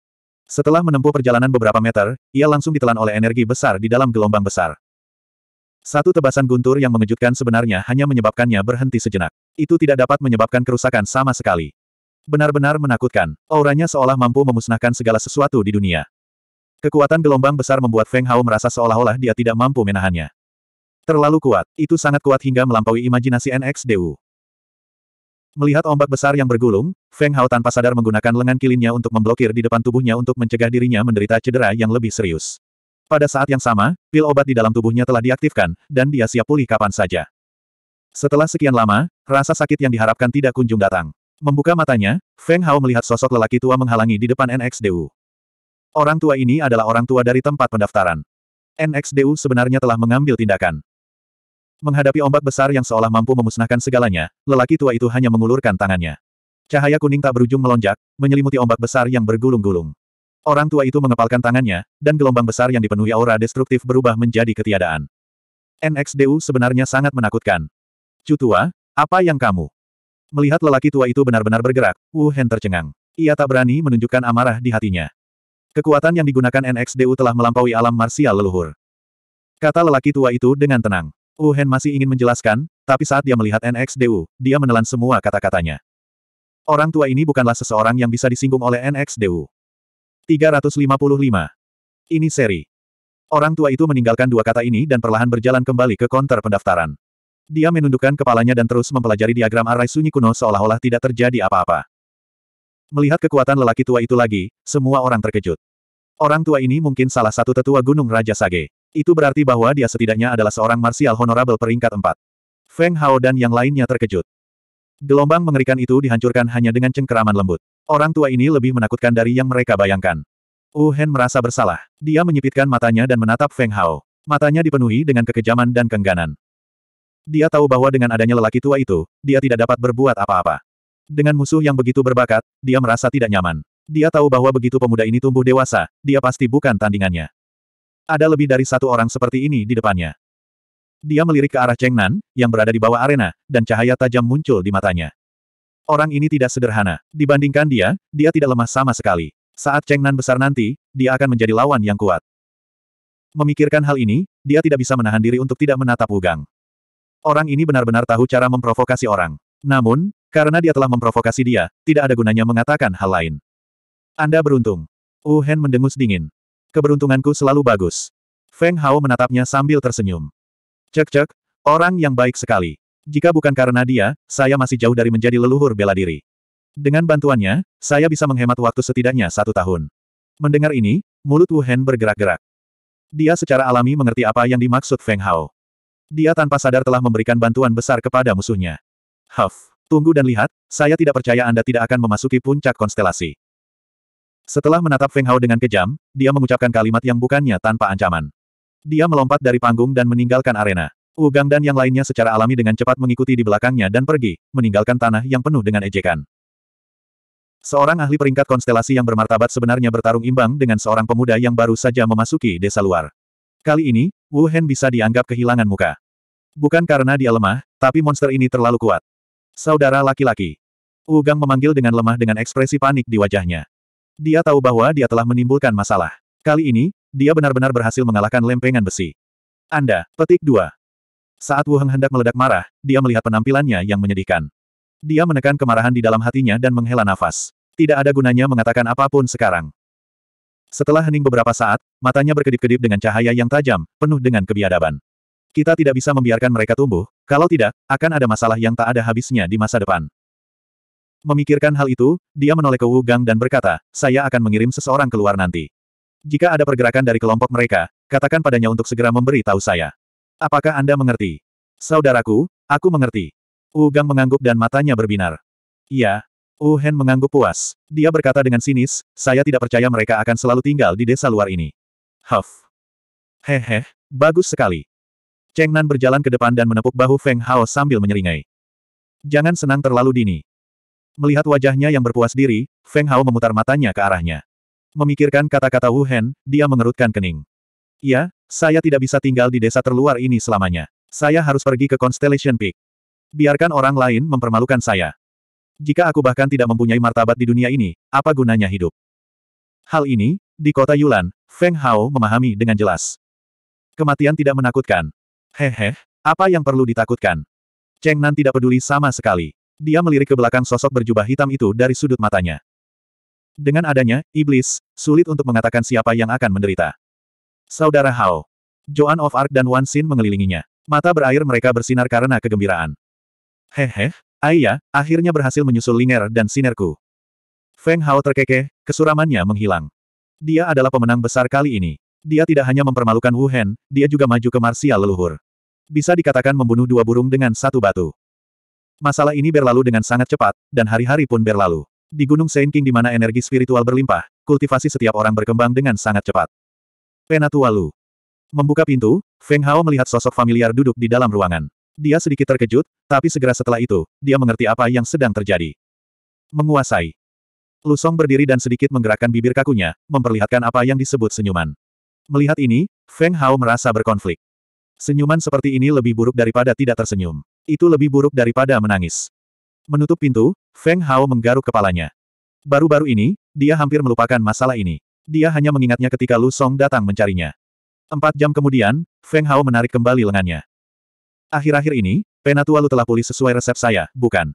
Setelah menempuh perjalanan beberapa meter, ia langsung ditelan oleh energi besar di dalam gelombang besar. Satu tebasan guntur yang mengejutkan sebenarnya hanya menyebabkannya berhenti sejenak. Itu tidak dapat menyebabkan kerusakan sama sekali. Benar-benar menakutkan, auranya seolah mampu memusnahkan segala sesuatu di dunia. Kekuatan gelombang besar membuat Feng Hao merasa seolah-olah dia tidak mampu menahannya. Terlalu kuat, itu sangat kuat hingga melampaui imajinasi NXDU. Melihat ombak besar yang bergulung, Feng Hao tanpa sadar menggunakan lengan kilinnya untuk memblokir di depan tubuhnya untuk mencegah dirinya menderita cedera yang lebih serius. Pada saat yang sama, pil obat di dalam tubuhnya telah diaktifkan, dan dia siap pulih kapan saja. Setelah sekian lama, rasa sakit yang diharapkan tidak kunjung datang. Membuka matanya, Feng Hao melihat sosok lelaki tua menghalangi di depan NXDU. Orang tua ini adalah orang tua dari tempat pendaftaran. NXDU sebenarnya telah mengambil tindakan. Menghadapi ombak besar yang seolah mampu memusnahkan segalanya, lelaki tua itu hanya mengulurkan tangannya. Cahaya kuning tak berujung melonjak, menyelimuti ombak besar yang bergulung-gulung. Orang tua itu mengepalkan tangannya, dan gelombang besar yang dipenuhi aura destruktif berubah menjadi ketiadaan. NXDU sebenarnya sangat menakutkan. Cutua, apa yang kamu? Melihat lelaki tua itu benar-benar bergerak, Wu Hen tercengang. Ia tak berani menunjukkan amarah di hatinya. Kekuatan yang digunakan NXDU telah melampaui alam marsial leluhur. Kata lelaki tua itu dengan tenang. Wu Hen masih ingin menjelaskan, tapi saat dia melihat NXDU, dia menelan semua kata-katanya. Orang tua ini bukanlah seseorang yang bisa disinggung oleh NXDU. 355. Ini seri. Orang tua itu meninggalkan dua kata ini dan perlahan berjalan kembali ke konter pendaftaran. Dia menundukkan kepalanya dan terus mempelajari diagram arai sunyi kuno seolah-olah tidak terjadi apa-apa. Melihat kekuatan lelaki tua itu lagi, semua orang terkejut. Orang tua ini mungkin salah satu tetua Gunung Raja Sage. Itu berarti bahwa dia setidaknya adalah seorang marsial honorable peringkat 4. Feng Hao dan yang lainnya terkejut. Gelombang mengerikan itu dihancurkan hanya dengan cengkeraman lembut. Orang tua ini lebih menakutkan dari yang mereka bayangkan. Wu Hen merasa bersalah. Dia menyipitkan matanya dan menatap Feng Hao. Matanya dipenuhi dengan kekejaman dan kengganan. Dia tahu bahwa dengan adanya lelaki tua itu, dia tidak dapat berbuat apa-apa. Dengan musuh yang begitu berbakat, dia merasa tidak nyaman. Dia tahu bahwa begitu pemuda ini tumbuh dewasa, dia pasti bukan tandingannya. Ada lebih dari satu orang seperti ini di depannya. Dia melirik ke arah Cheng Nan, yang berada di bawah arena, dan cahaya tajam muncul di matanya. Orang ini tidak sederhana. Dibandingkan dia, dia tidak lemah sama sekali. Saat Cheng Nan besar nanti, dia akan menjadi lawan yang kuat. Memikirkan hal ini, dia tidak bisa menahan diri untuk tidak menatap Wugang. Orang ini benar-benar tahu cara memprovokasi orang. Namun, karena dia telah memprovokasi dia, tidak ada gunanya mengatakan hal lain. Anda beruntung. Wu Hen mendengus dingin. Keberuntunganku selalu bagus. Feng Hao menatapnya sambil tersenyum. Cek-cek, orang yang baik sekali. Jika bukan karena dia, saya masih jauh dari menjadi leluhur bela diri. Dengan bantuannya, saya bisa menghemat waktu setidaknya satu tahun. Mendengar ini, mulut Wu Hen bergerak-gerak. Dia secara alami mengerti apa yang dimaksud Feng Hao. Dia tanpa sadar telah memberikan bantuan besar kepada musuhnya. Huff, tunggu dan lihat, saya tidak percaya Anda tidak akan memasuki puncak konstelasi. Setelah menatap Feng Hao dengan kejam, dia mengucapkan kalimat yang bukannya tanpa ancaman. Dia melompat dari panggung dan meninggalkan arena. Ugang dan yang lainnya secara alami dengan cepat mengikuti di belakangnya dan pergi, meninggalkan tanah yang penuh dengan ejekan. Seorang ahli peringkat konstelasi yang bermartabat sebenarnya bertarung imbang dengan seorang pemuda yang baru saja memasuki desa luar. Kali ini, Wu Hen bisa dianggap kehilangan muka. Bukan karena dia lemah, tapi monster ini terlalu kuat. Saudara laki-laki. Ugang memanggil dengan lemah dengan ekspresi panik di wajahnya. Dia tahu bahwa dia telah menimbulkan masalah. Kali ini, dia benar-benar berhasil mengalahkan lempengan besi. Anda, petik 2. Saat Wu Heng hendak meledak marah, dia melihat penampilannya yang menyedihkan. Dia menekan kemarahan di dalam hatinya dan menghela nafas. Tidak ada gunanya mengatakan apapun sekarang. Setelah hening beberapa saat, matanya berkedip-kedip dengan cahaya yang tajam, penuh dengan kebiadaban. Kita tidak bisa membiarkan mereka tumbuh, kalau tidak, akan ada masalah yang tak ada habisnya di masa depan. Memikirkan hal itu, dia menoleh ke Wu Gang dan berkata, saya akan mengirim seseorang keluar nanti. Jika ada pergerakan dari kelompok mereka, katakan padanya untuk segera memberi tahu saya. Apakah Anda mengerti? Saudaraku, aku mengerti. Wu Gang mengangguk dan matanya berbinar. Iya. Wu Hen mengangguk puas. Dia berkata dengan sinis, saya tidak percaya mereka akan selalu tinggal di desa luar ini. Huff. Hehe, bagus sekali. Cheng Nan berjalan ke depan dan menepuk bahu Feng Hao sambil menyeringai. Jangan senang terlalu dini. Melihat wajahnya yang berpuas diri, Feng Hao memutar matanya ke arahnya. Memikirkan kata-kata Wu Hen, dia mengerutkan kening. Ya, saya tidak bisa tinggal di desa terluar ini selamanya. Saya harus pergi ke Constellation Peak. Biarkan orang lain mempermalukan saya. Jika aku bahkan tidak mempunyai martabat di dunia ini, apa gunanya hidup? Hal ini, di kota Yulan, Feng Hao memahami dengan jelas. Kematian tidak menakutkan. Hehe, apa yang perlu ditakutkan? Cheng Nan tidak peduli sama sekali. Dia melirik ke belakang sosok berjubah hitam itu dari sudut matanya. Dengan adanya, iblis, sulit untuk mengatakan siapa yang akan menderita. Saudara Hao. Joan of Arc dan Wan Xin mengelilinginya. Mata berair mereka bersinar karena kegembiraan. Hehe, ayah, akhirnya berhasil menyusul Linger dan Sinerku. Feng Hao terkekeh, kesuramannya menghilang. Dia adalah pemenang besar kali ini. Dia tidak hanya mempermalukan Wu Hen, dia juga maju ke marsial leluhur. Bisa dikatakan membunuh dua burung dengan satu batu. Masalah ini berlalu dengan sangat cepat, dan hari-hari pun berlalu. Di Gunung Saint King di mana energi spiritual berlimpah, kultivasi setiap orang berkembang dengan sangat cepat. Penatua Membuka pintu, Feng Hao melihat sosok familiar duduk di dalam ruangan. Dia sedikit terkejut, tapi segera setelah itu, dia mengerti apa yang sedang terjadi. Menguasai. Lusong berdiri dan sedikit menggerakkan bibir kakunya, memperlihatkan apa yang disebut senyuman. Melihat ini, Feng Hao merasa berkonflik. Senyuman seperti ini lebih buruk daripada tidak tersenyum. Itu lebih buruk daripada menangis. Menutup pintu, Feng Hao menggaruk kepalanya. Baru-baru ini, dia hampir melupakan masalah ini. Dia hanya mengingatnya ketika Lu Song datang mencarinya. Empat jam kemudian, Feng Hao menarik kembali lengannya. Akhir-akhir ini, penatua Lu telah pulih sesuai resep saya, bukan?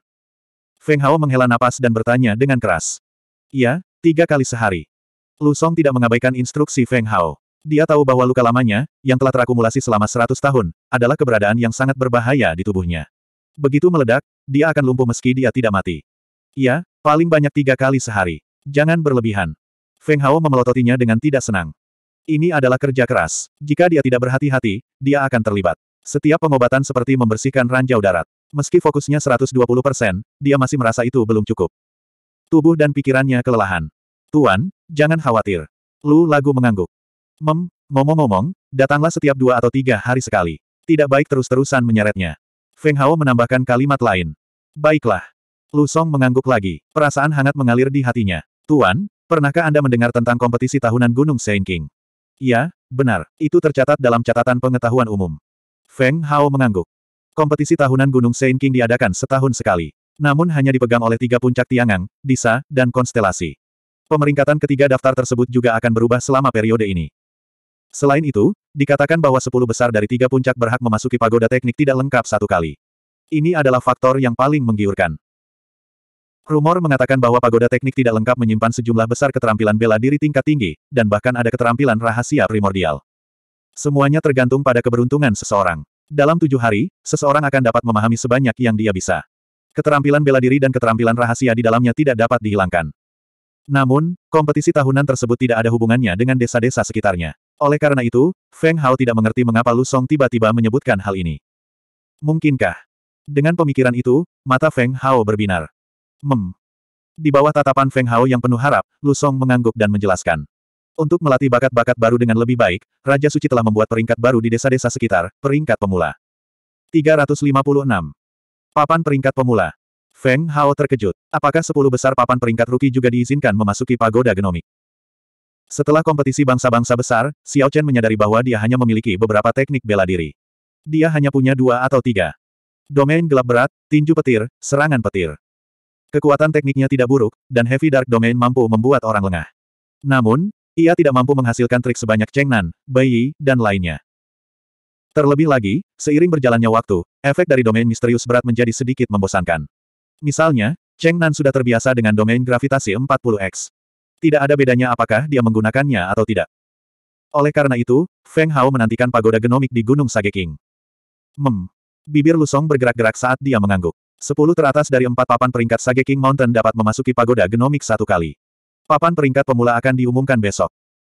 Feng Hao menghela napas dan bertanya dengan keras. Iya, tiga kali sehari. Lu Song tidak mengabaikan instruksi Feng Hao. Dia tahu bahwa luka lamanya, yang telah terakumulasi selama seratus tahun, adalah keberadaan yang sangat berbahaya di tubuhnya. Begitu meledak, dia akan lumpuh meski dia tidak mati. Ya, paling banyak tiga kali sehari. Jangan berlebihan. Feng Hao memelototinya dengan tidak senang. Ini adalah kerja keras. Jika dia tidak berhati-hati, dia akan terlibat. Setiap pengobatan seperti membersihkan ranjau darat. Meski fokusnya 120 persen, dia masih merasa itu belum cukup. Tubuh dan pikirannya kelelahan. Tuan, jangan khawatir. Lu lagu mengangguk. Mem, ngomong-ngomong, datanglah setiap dua atau tiga hari sekali. Tidak baik terus-terusan menyeretnya. Feng Hao menambahkan kalimat lain. Baiklah. Lu Song mengangguk lagi. Perasaan hangat mengalir di hatinya. Tuan, pernahkah Anda mendengar tentang kompetisi tahunan Gunung King? Ya, benar. Itu tercatat dalam catatan pengetahuan umum. Feng Hao mengangguk. Kompetisi tahunan Gunung King diadakan setahun sekali. Namun hanya dipegang oleh tiga puncak Tiangang, Disa, dan Konstelasi. Pemeringkatan ketiga daftar tersebut juga akan berubah selama periode ini. Selain itu, dikatakan bahwa sepuluh besar dari tiga puncak berhak memasuki pagoda teknik tidak lengkap satu kali. Ini adalah faktor yang paling menggiurkan. Rumor mengatakan bahwa pagoda teknik tidak lengkap menyimpan sejumlah besar keterampilan bela diri tingkat tinggi, dan bahkan ada keterampilan rahasia primordial. Semuanya tergantung pada keberuntungan seseorang. Dalam tujuh hari, seseorang akan dapat memahami sebanyak yang dia bisa. Keterampilan bela diri dan keterampilan rahasia di dalamnya tidak dapat dihilangkan. Namun, kompetisi tahunan tersebut tidak ada hubungannya dengan desa-desa sekitarnya. Oleh karena itu, Feng Hao tidak mengerti mengapa Lu Song tiba-tiba menyebutkan hal ini. Mungkinkah? Dengan pemikiran itu, mata Feng Hao berbinar. Mem. Di bawah tatapan Feng Hao yang penuh harap, Lu Song mengangguk dan menjelaskan. Untuk melatih bakat-bakat baru dengan lebih baik, Raja Suci telah membuat peringkat baru di desa-desa sekitar, peringkat pemula. 356. Papan peringkat pemula. Feng Hao terkejut. Apakah sepuluh besar papan peringkat ruki juga diizinkan memasuki pagoda genomik? Setelah kompetisi bangsa-bangsa besar, Xiao Chen menyadari bahwa dia hanya memiliki beberapa teknik bela diri. Dia hanya punya dua atau tiga. Domain gelap berat, tinju petir, serangan petir. Kekuatan tekniknya tidak buruk, dan Heavy Dark Domain mampu membuat orang lengah. Namun, ia tidak mampu menghasilkan trik sebanyak Cheng Nan, Bai Yi, dan lainnya. Terlebih lagi, seiring berjalannya waktu, efek dari domain misterius berat menjadi sedikit membosankan. Misalnya, Cheng Nan sudah terbiasa dengan domain gravitasi 40X. Tidak ada bedanya apakah dia menggunakannya atau tidak. Oleh karena itu, Feng Hao menantikan pagoda genomik di Gunung Sage King. Mem. Bibir Lusong bergerak-gerak saat dia mengangguk. Sepuluh teratas dari empat papan peringkat Sage King Mountain dapat memasuki pagoda genomik satu kali. Papan peringkat pemula akan diumumkan besok.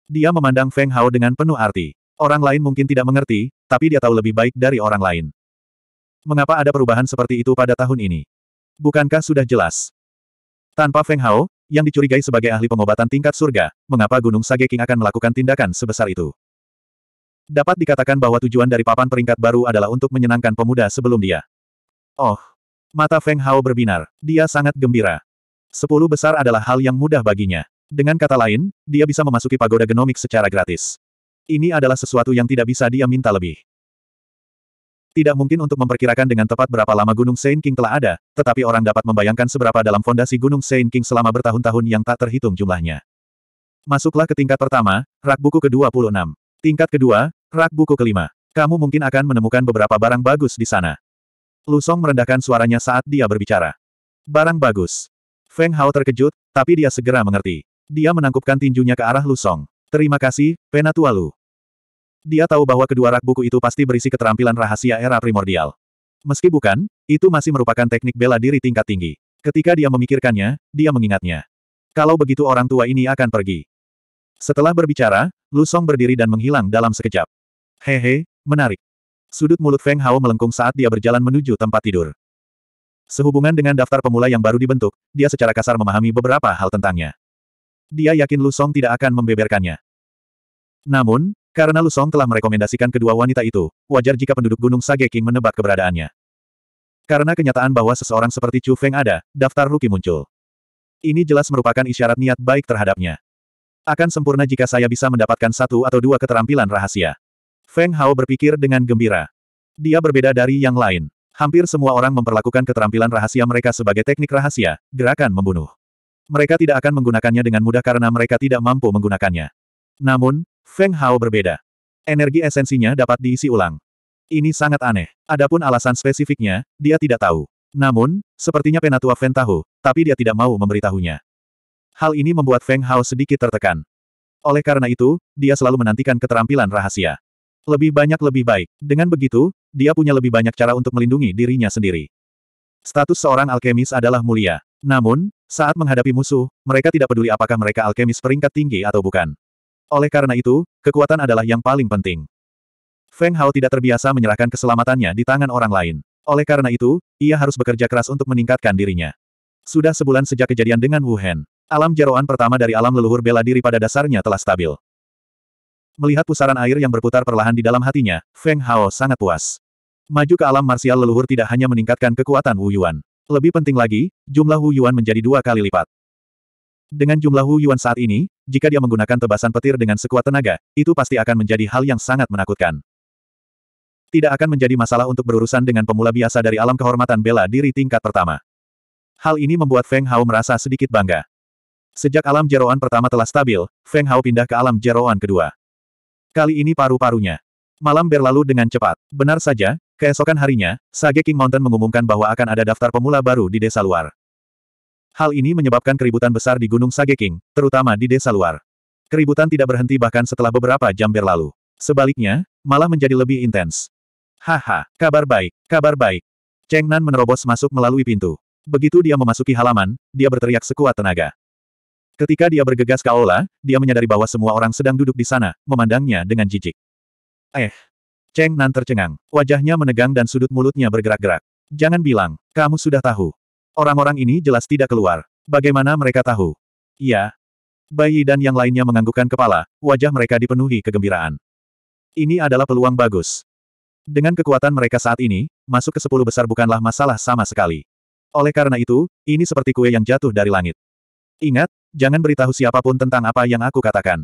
Dia memandang Feng Hao dengan penuh arti. Orang lain mungkin tidak mengerti, tapi dia tahu lebih baik dari orang lain. Mengapa ada perubahan seperti itu pada tahun ini? Bukankah sudah jelas? Tanpa Feng Hao, yang dicurigai sebagai ahli pengobatan tingkat surga, mengapa Gunung Sage King akan melakukan tindakan sebesar itu? Dapat dikatakan bahwa tujuan dari papan peringkat baru adalah untuk menyenangkan pemuda sebelum dia. Oh! Mata Feng Hao berbinar. Dia sangat gembira. Sepuluh besar adalah hal yang mudah baginya. Dengan kata lain, dia bisa memasuki pagoda genomik secara gratis. Ini adalah sesuatu yang tidak bisa dia minta lebih. Tidak mungkin untuk memperkirakan dengan tepat berapa lama Gunung Saint King telah ada, tetapi orang dapat membayangkan seberapa dalam fondasi Gunung Saint King selama bertahun-tahun yang tak terhitung jumlahnya. Masuklah ke tingkat pertama, rak buku ke-26. Tingkat kedua, rak buku kelima. Kamu mungkin akan menemukan beberapa barang bagus di sana. Lu Song merendahkan suaranya saat dia berbicara. Barang bagus. Feng Hao terkejut, tapi dia segera mengerti. Dia menangkupkan tinjunya ke arah Lu Song. Terima kasih, Penatua Lu. Dia tahu bahwa kedua rak buku itu pasti berisi keterampilan rahasia era primordial. Meski bukan, itu masih merupakan teknik bela diri tingkat tinggi. Ketika dia memikirkannya, dia mengingatnya. Kalau begitu orang tua ini akan pergi. Setelah berbicara, Lu Song berdiri dan menghilang dalam sekejap. Hehe, menarik. Sudut mulut Feng Hao melengkung saat dia berjalan menuju tempat tidur. Sehubungan dengan daftar pemula yang baru dibentuk, dia secara kasar memahami beberapa hal tentangnya. Dia yakin Lu Song tidak akan membeberkannya. Namun, karena Lu Song telah merekomendasikan kedua wanita itu, wajar jika penduduk Gunung Sage King menebak keberadaannya. Karena kenyataan bahwa seseorang seperti Chu Feng ada, daftar Ruki muncul. Ini jelas merupakan isyarat niat baik terhadapnya. Akan sempurna jika saya bisa mendapatkan satu atau dua keterampilan rahasia. Feng Hao berpikir dengan gembira. Dia berbeda dari yang lain. Hampir semua orang memperlakukan keterampilan rahasia mereka sebagai teknik rahasia, gerakan membunuh. Mereka tidak akan menggunakannya dengan mudah karena mereka tidak mampu menggunakannya. Namun, Feng Hao berbeda. Energi esensinya dapat diisi ulang. Ini sangat aneh. Adapun alasan spesifiknya, dia tidak tahu. Namun, sepertinya penatua Feng tahu, tapi dia tidak mau memberitahunya. Hal ini membuat Feng Hao sedikit tertekan. Oleh karena itu, dia selalu menantikan keterampilan rahasia. Lebih banyak lebih baik. Dengan begitu, dia punya lebih banyak cara untuk melindungi dirinya sendiri. Status seorang alkemis adalah mulia. Namun, saat menghadapi musuh, mereka tidak peduli apakah mereka alkemis peringkat tinggi atau bukan. Oleh karena itu, kekuatan adalah yang paling penting. Feng Hao tidak terbiasa menyerahkan keselamatannya di tangan orang lain. Oleh karena itu, ia harus bekerja keras untuk meningkatkan dirinya. Sudah sebulan sejak kejadian dengan Wu Hen, alam jeroan pertama dari alam leluhur bela diri pada dasarnya telah stabil. Melihat pusaran air yang berputar perlahan di dalam hatinya, Feng Hao sangat puas. Maju ke alam marsial leluhur tidak hanya meningkatkan kekuatan Wu Yuan. Lebih penting lagi, jumlah Wu Yuan menjadi dua kali lipat. Dengan jumlah Wu Yuan saat ini, jika dia menggunakan tebasan petir dengan sekuat tenaga, itu pasti akan menjadi hal yang sangat menakutkan. Tidak akan menjadi masalah untuk berurusan dengan pemula biasa dari alam kehormatan bela diri tingkat pertama. Hal ini membuat Feng Hao merasa sedikit bangga. Sejak alam jeroan pertama telah stabil, Feng Hao pindah ke alam jeroan kedua. Kali ini paru-parunya. Malam berlalu dengan cepat. Benar saja, keesokan harinya, Sage King Mountain mengumumkan bahwa akan ada daftar pemula baru di desa luar. Hal ini menyebabkan keributan besar di Gunung Sageking, terutama di desa luar. Keributan tidak berhenti bahkan setelah beberapa jam berlalu. Sebaliknya, malah menjadi lebih intens. Haha, kabar baik, kabar baik. Cheng Nan menerobos masuk melalui pintu. Begitu dia memasuki halaman, dia berteriak sekuat tenaga. Ketika dia bergegas ke aula, dia menyadari bahwa semua orang sedang duduk di sana, memandangnya dengan jijik. Eh. Cheng Nan tercengang. Wajahnya menegang dan sudut mulutnya bergerak-gerak. Jangan bilang, kamu sudah tahu. Orang-orang ini jelas tidak keluar. Bagaimana mereka tahu? Iya. Bayi dan yang lainnya menganggukkan kepala, wajah mereka dipenuhi kegembiraan. Ini adalah peluang bagus. Dengan kekuatan mereka saat ini, masuk ke sepuluh besar bukanlah masalah sama sekali. Oleh karena itu, ini seperti kue yang jatuh dari langit. Ingat, jangan beritahu siapapun tentang apa yang aku katakan.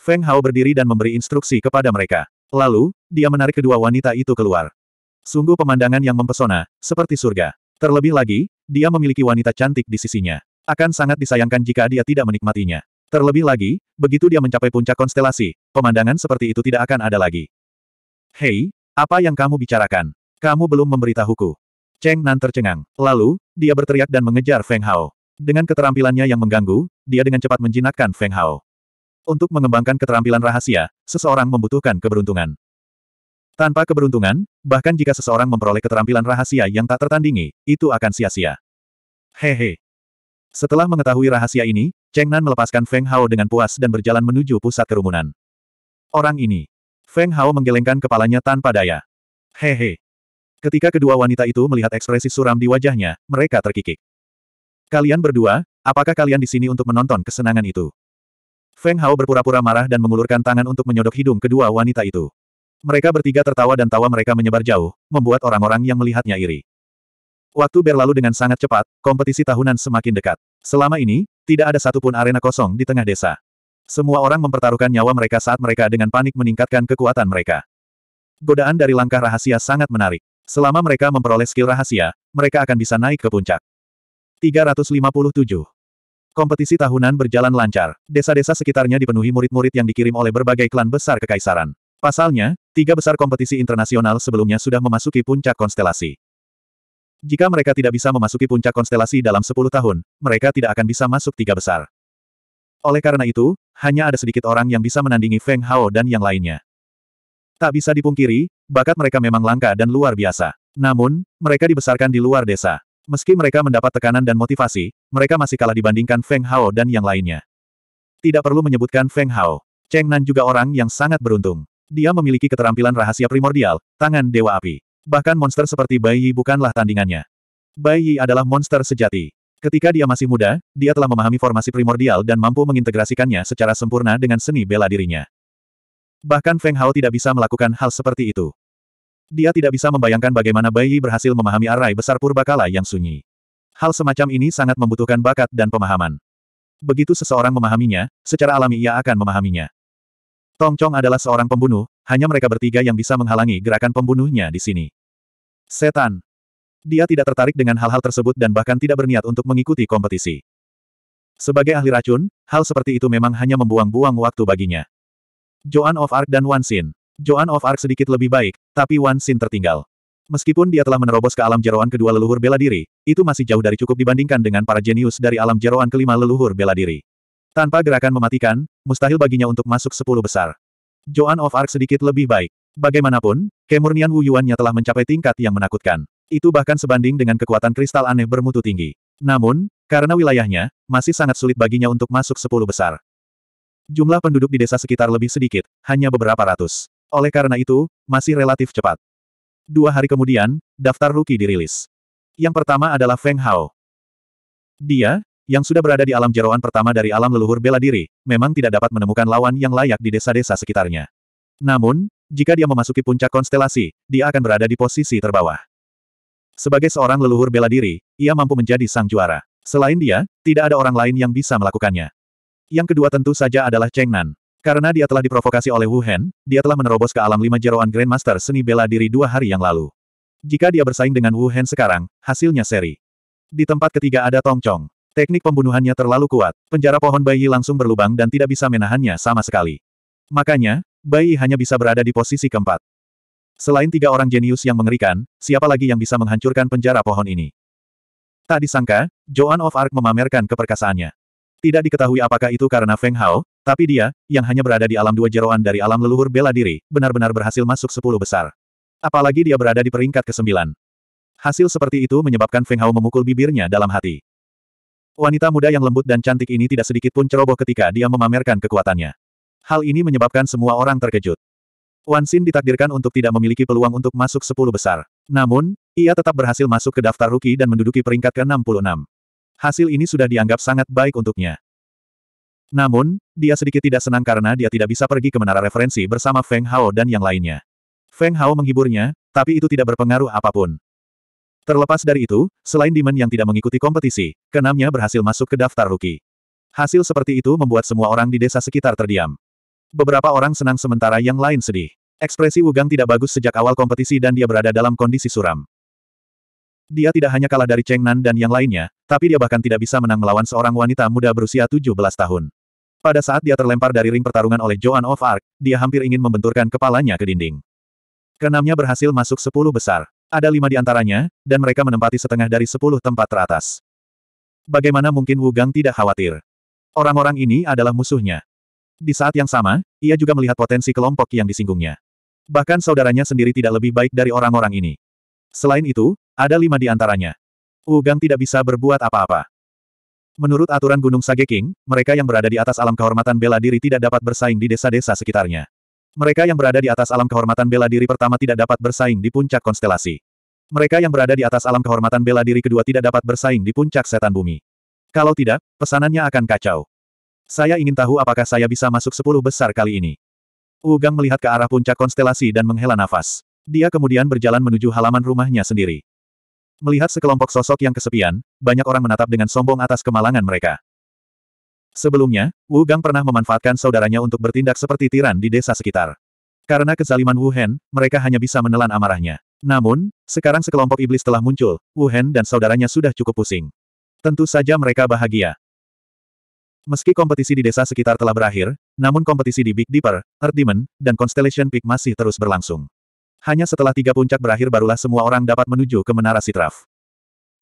Feng Hao berdiri dan memberi instruksi kepada mereka. Lalu, dia menarik kedua wanita itu keluar. Sungguh pemandangan yang mempesona, seperti surga. Terlebih lagi, dia memiliki wanita cantik di sisinya. Akan sangat disayangkan jika dia tidak menikmatinya. Terlebih lagi, begitu dia mencapai puncak konstelasi, pemandangan seperti itu tidak akan ada lagi. Hei, apa yang kamu bicarakan? Kamu belum memberitahuku. Cheng Nan tercengang. Lalu, dia berteriak dan mengejar Feng Hao. Dengan keterampilannya yang mengganggu, dia dengan cepat menjinakkan Feng Hao. Untuk mengembangkan keterampilan rahasia, seseorang membutuhkan keberuntungan. Tanpa keberuntungan, bahkan jika seseorang memperoleh keterampilan rahasia yang tak tertandingi, itu akan sia-sia. Hehe. Setelah mengetahui rahasia ini, Cheng Nan melepaskan Feng Hao dengan puas dan berjalan menuju pusat kerumunan. Orang ini. Feng Hao menggelengkan kepalanya tanpa daya. Hehe. Ketika kedua wanita itu melihat ekspresi suram di wajahnya, mereka terkikik. Kalian berdua, apakah kalian di sini untuk menonton kesenangan itu? Feng Hao berpura-pura marah dan mengulurkan tangan untuk menyodok hidung kedua wanita itu. Mereka bertiga tertawa dan tawa mereka menyebar jauh, membuat orang-orang yang melihatnya iri. Waktu berlalu dengan sangat cepat, kompetisi tahunan semakin dekat. Selama ini, tidak ada satupun arena kosong di tengah desa. Semua orang mempertaruhkan nyawa mereka saat mereka dengan panik meningkatkan kekuatan mereka. Godaan dari langkah rahasia sangat menarik. Selama mereka memperoleh skill rahasia, mereka akan bisa naik ke puncak. 357. Kompetisi tahunan berjalan lancar. Desa-desa sekitarnya dipenuhi murid-murid yang dikirim oleh berbagai klan besar kekaisaran. Pasalnya, Tiga besar kompetisi internasional sebelumnya sudah memasuki puncak konstelasi. Jika mereka tidak bisa memasuki puncak konstelasi dalam 10 tahun, mereka tidak akan bisa masuk tiga besar. Oleh karena itu, hanya ada sedikit orang yang bisa menandingi Feng Hao dan yang lainnya. Tak bisa dipungkiri, bakat mereka memang langka dan luar biasa. Namun, mereka dibesarkan di luar desa. Meski mereka mendapat tekanan dan motivasi, mereka masih kalah dibandingkan Feng Hao dan yang lainnya. Tidak perlu menyebutkan Feng Hao. Cheng Nan juga orang yang sangat beruntung. Dia memiliki keterampilan rahasia primordial, tangan Dewa Api. Bahkan monster seperti Bai Yi bukanlah tandingannya. Bai Yi adalah monster sejati. Ketika dia masih muda, dia telah memahami formasi primordial dan mampu mengintegrasikannya secara sempurna dengan seni bela dirinya. Bahkan Feng Hao tidak bisa melakukan hal seperti itu. Dia tidak bisa membayangkan bagaimana Bai Yi berhasil memahami arai besar purbakala yang sunyi. Hal semacam ini sangat membutuhkan bakat dan pemahaman. Begitu seseorang memahaminya, secara alami ia akan memahaminya. Tong Chong adalah seorang pembunuh, hanya mereka bertiga yang bisa menghalangi gerakan pembunuhnya di sini. Setan. Dia tidak tertarik dengan hal-hal tersebut dan bahkan tidak berniat untuk mengikuti kompetisi. Sebagai ahli racun, hal seperti itu memang hanya membuang-buang waktu baginya. Joan of Arc dan Wan Xin. Joan of Arc sedikit lebih baik, tapi Wan Xin tertinggal. Meskipun dia telah menerobos ke alam jeroan kedua leluhur bela diri, itu masih jauh dari cukup dibandingkan dengan para jenius dari alam jeroan kelima leluhur bela diri. Tanpa gerakan mematikan, mustahil baginya untuk masuk sepuluh besar. Joan of Arc sedikit lebih baik. Bagaimanapun, kemurnian Wu yuan nya telah mencapai tingkat yang menakutkan. Itu bahkan sebanding dengan kekuatan kristal aneh bermutu tinggi. Namun, karena wilayahnya, masih sangat sulit baginya untuk masuk sepuluh besar. Jumlah penduduk di desa sekitar lebih sedikit, hanya beberapa ratus. Oleh karena itu, masih relatif cepat. Dua hari kemudian, daftar rookie dirilis. Yang pertama adalah Feng Hao. Dia, yang sudah berada di alam jeroan pertama dari alam leluhur bela diri, memang tidak dapat menemukan lawan yang layak di desa-desa sekitarnya. Namun, jika dia memasuki puncak konstelasi, dia akan berada di posisi terbawah. Sebagai seorang leluhur bela diri, ia mampu menjadi sang juara. Selain dia, tidak ada orang lain yang bisa melakukannya. Yang kedua tentu saja adalah Cheng Nan. Karena dia telah diprovokasi oleh Wu Hen, dia telah menerobos ke alam lima jeroan Grandmaster seni bela diri dua hari yang lalu. Jika dia bersaing dengan Wu Hen sekarang, hasilnya seri. Di tempat ketiga ada Tong Chong. Teknik pembunuhannya terlalu kuat, penjara pohon bayi langsung berlubang dan tidak bisa menahannya sama sekali. Makanya, bayi hanya bisa berada di posisi keempat. Selain tiga orang jenius yang mengerikan, siapa lagi yang bisa menghancurkan penjara pohon ini? Tak disangka, Joan of Arc memamerkan keperkasaannya. Tidak diketahui apakah itu karena Feng Hao, tapi dia, yang hanya berada di alam dua jeroan dari alam leluhur bela diri, benar-benar berhasil masuk sepuluh besar. Apalagi dia berada di peringkat ke-9. Hasil seperti itu menyebabkan Feng Hao memukul bibirnya dalam hati. Wanita muda yang lembut dan cantik ini tidak sedikit pun ceroboh ketika dia memamerkan kekuatannya. Hal ini menyebabkan semua orang terkejut. Wan Xin ditakdirkan untuk tidak memiliki peluang untuk masuk 10 besar. Namun, ia tetap berhasil masuk ke daftar rookie dan menduduki peringkat ke-66. Hasil ini sudah dianggap sangat baik untuknya. Namun, dia sedikit tidak senang karena dia tidak bisa pergi ke menara referensi bersama Feng Hao dan yang lainnya. Feng Hao menghiburnya, tapi itu tidak berpengaruh apapun. Terlepas dari itu, selain Demon yang tidak mengikuti kompetisi, keenamnya berhasil masuk ke daftar rookie. Hasil seperti itu membuat semua orang di desa sekitar terdiam. Beberapa orang senang sementara yang lain sedih. Ekspresi Wugang tidak bagus sejak awal kompetisi dan dia berada dalam kondisi suram. Dia tidak hanya kalah dari Cheng Nan dan yang lainnya, tapi dia bahkan tidak bisa menang melawan seorang wanita muda berusia 17 tahun. Pada saat dia terlempar dari ring pertarungan oleh Joan of Arc, dia hampir ingin membenturkan kepalanya ke dinding. Keenamnya berhasil masuk sepuluh besar. Ada lima di antaranya, dan mereka menempati setengah dari sepuluh tempat teratas. Bagaimana mungkin Wu Gang tidak khawatir? Orang-orang ini adalah musuhnya. Di saat yang sama, ia juga melihat potensi kelompok yang disinggungnya. Bahkan saudaranya sendiri tidak lebih baik dari orang-orang ini. Selain itu, ada lima di antaranya. Wu Gang tidak bisa berbuat apa-apa. Menurut aturan Gunung Sage King, mereka yang berada di atas alam kehormatan bela diri tidak dapat bersaing di desa-desa sekitarnya. Mereka yang berada di atas alam kehormatan bela diri pertama tidak dapat bersaing di puncak konstelasi. Mereka yang berada di atas alam kehormatan bela diri kedua tidak dapat bersaing di puncak setan bumi. Kalau tidak, pesanannya akan kacau. Saya ingin tahu apakah saya bisa masuk sepuluh besar kali ini. Ugang melihat ke arah puncak konstelasi dan menghela nafas. Dia kemudian berjalan menuju halaman rumahnya sendiri. Melihat sekelompok sosok yang kesepian, banyak orang menatap dengan sombong atas kemalangan mereka. Sebelumnya, Wu Gang pernah memanfaatkan saudaranya untuk bertindak seperti tiran di desa sekitar. Karena kezaliman Wu Hen, mereka hanya bisa menelan amarahnya. Namun, sekarang sekelompok iblis telah muncul, Wu Hen dan saudaranya sudah cukup pusing. Tentu saja mereka bahagia. Meski kompetisi di desa sekitar telah berakhir, namun kompetisi di Big Dipper, Earth Demon, dan Constellation Peak masih terus berlangsung. Hanya setelah tiga puncak berakhir barulah semua orang dapat menuju ke Menara Sitraf.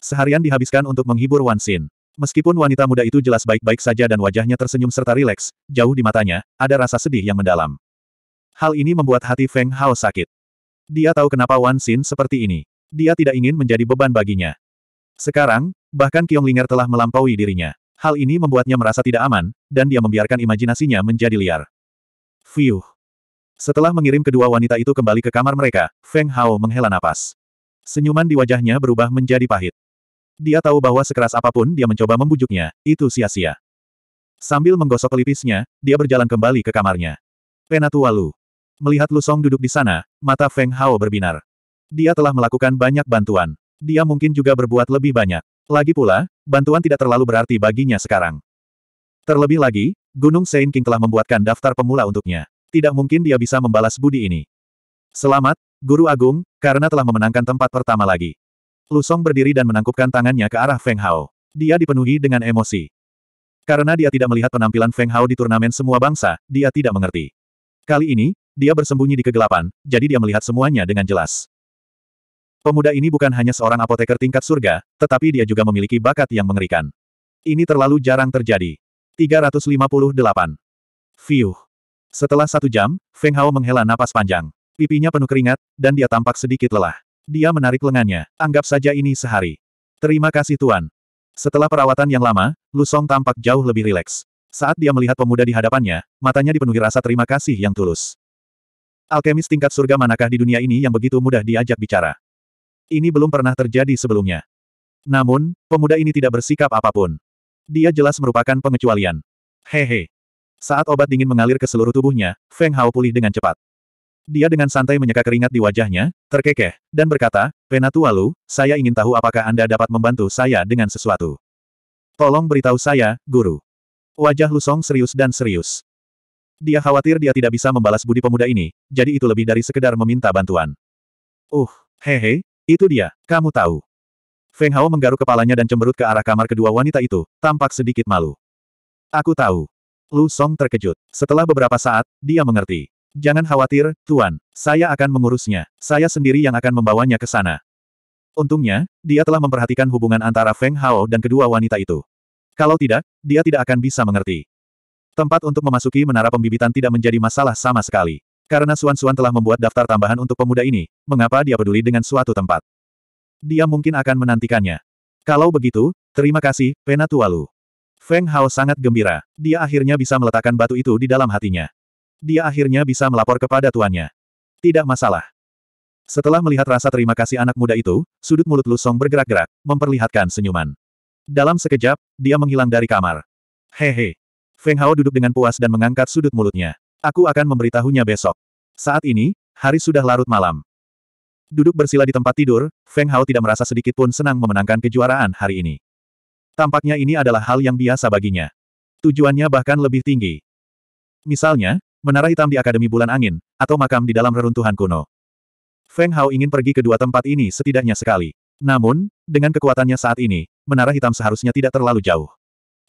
Seharian dihabiskan untuk menghibur Wan Xin. Meskipun wanita muda itu jelas baik-baik saja dan wajahnya tersenyum serta rileks, jauh di matanya, ada rasa sedih yang mendalam. Hal ini membuat hati Feng Hao sakit. Dia tahu kenapa Wan Xin seperti ini. Dia tidak ingin menjadi beban baginya. Sekarang, bahkan Kiong Linger telah melampaui dirinya. Hal ini membuatnya merasa tidak aman, dan dia membiarkan imajinasinya menjadi liar. Fiuh. Setelah mengirim kedua wanita itu kembali ke kamar mereka, Feng Hao menghela napas. Senyuman di wajahnya berubah menjadi pahit. Dia tahu bahwa sekeras apapun dia mencoba membujuknya, itu sia-sia. Sambil menggosok lipisnya, dia berjalan kembali ke kamarnya. Penatualu. Melihat Lusong duduk di sana, mata Feng Hao berbinar. Dia telah melakukan banyak bantuan. Dia mungkin juga berbuat lebih banyak. Lagi pula, bantuan tidak terlalu berarti baginya sekarang. Terlebih lagi, Gunung Sein King telah membuatkan daftar pemula untuknya. Tidak mungkin dia bisa membalas budi ini. Selamat, Guru Agung, karena telah memenangkan tempat pertama lagi. Lusong berdiri dan menangkupkan tangannya ke arah Feng Hao. Dia dipenuhi dengan emosi. Karena dia tidak melihat penampilan Feng Hao di turnamen semua bangsa, dia tidak mengerti. Kali ini, dia bersembunyi di kegelapan, jadi dia melihat semuanya dengan jelas. Pemuda ini bukan hanya seorang apoteker tingkat surga, tetapi dia juga memiliki bakat yang mengerikan. Ini terlalu jarang terjadi. 358. Fiuh. Setelah satu jam, Feng Hao menghela napas panjang. Pipinya penuh keringat, dan dia tampak sedikit lelah. Dia menarik lengannya. Anggap saja ini sehari. Terima kasih Tuan. Setelah perawatan yang lama, Lusong tampak jauh lebih rileks. Saat dia melihat pemuda di hadapannya, matanya dipenuhi rasa terima kasih yang tulus. Alkemis tingkat surga manakah di dunia ini yang begitu mudah diajak bicara? Ini belum pernah terjadi sebelumnya. Namun, pemuda ini tidak bersikap apapun. Dia jelas merupakan pengecualian. Hehe. Saat obat dingin mengalir ke seluruh tubuhnya, Feng Hao pulih dengan cepat. Dia dengan santai menyeka keringat di wajahnya, terkekeh, dan berkata, Penatualu, saya ingin tahu apakah Anda dapat membantu saya dengan sesuatu. Tolong beritahu saya, guru. Wajah Lu Song serius dan serius. Dia khawatir dia tidak bisa membalas budi pemuda ini, jadi itu lebih dari sekedar meminta bantuan. Uh, hehe, itu dia, kamu tahu. Feng Hao menggaruk kepalanya dan cemberut ke arah kamar kedua wanita itu, tampak sedikit malu. Aku tahu. Lu Song terkejut. Setelah beberapa saat, dia mengerti. Jangan khawatir, Tuan. Saya akan mengurusnya. Saya sendiri yang akan membawanya ke sana. Untungnya, dia telah memperhatikan hubungan antara Feng Hao dan kedua wanita itu. Kalau tidak, dia tidak akan bisa mengerti. Tempat untuk memasuki menara pembibitan tidak menjadi masalah sama sekali. Karena Suan-Suan telah membuat daftar tambahan untuk pemuda ini, mengapa dia peduli dengan suatu tempat? Dia mungkin akan menantikannya. Kalau begitu, terima kasih, Penatualu. Feng Hao sangat gembira. Dia akhirnya bisa meletakkan batu itu di dalam hatinya. Dia akhirnya bisa melapor kepada tuannya. Tidak masalah. Setelah melihat rasa terima kasih anak muda itu, sudut mulut Lusong bergerak-gerak, memperlihatkan senyuman. Dalam sekejap, dia menghilang dari kamar. Hehe. Feng Hao duduk dengan puas dan mengangkat sudut mulutnya. Aku akan memberitahunya besok. Saat ini, hari sudah larut malam. Duduk bersila di tempat tidur, Feng Hao tidak merasa sedikit pun senang memenangkan kejuaraan hari ini. Tampaknya ini adalah hal yang biasa baginya. Tujuannya bahkan lebih tinggi. Misalnya, Menara hitam di Akademi Bulan Angin, atau makam di dalam reruntuhan kuno. Feng Hao ingin pergi ke dua tempat ini setidaknya sekali. Namun, dengan kekuatannya saat ini, menara hitam seharusnya tidak terlalu jauh.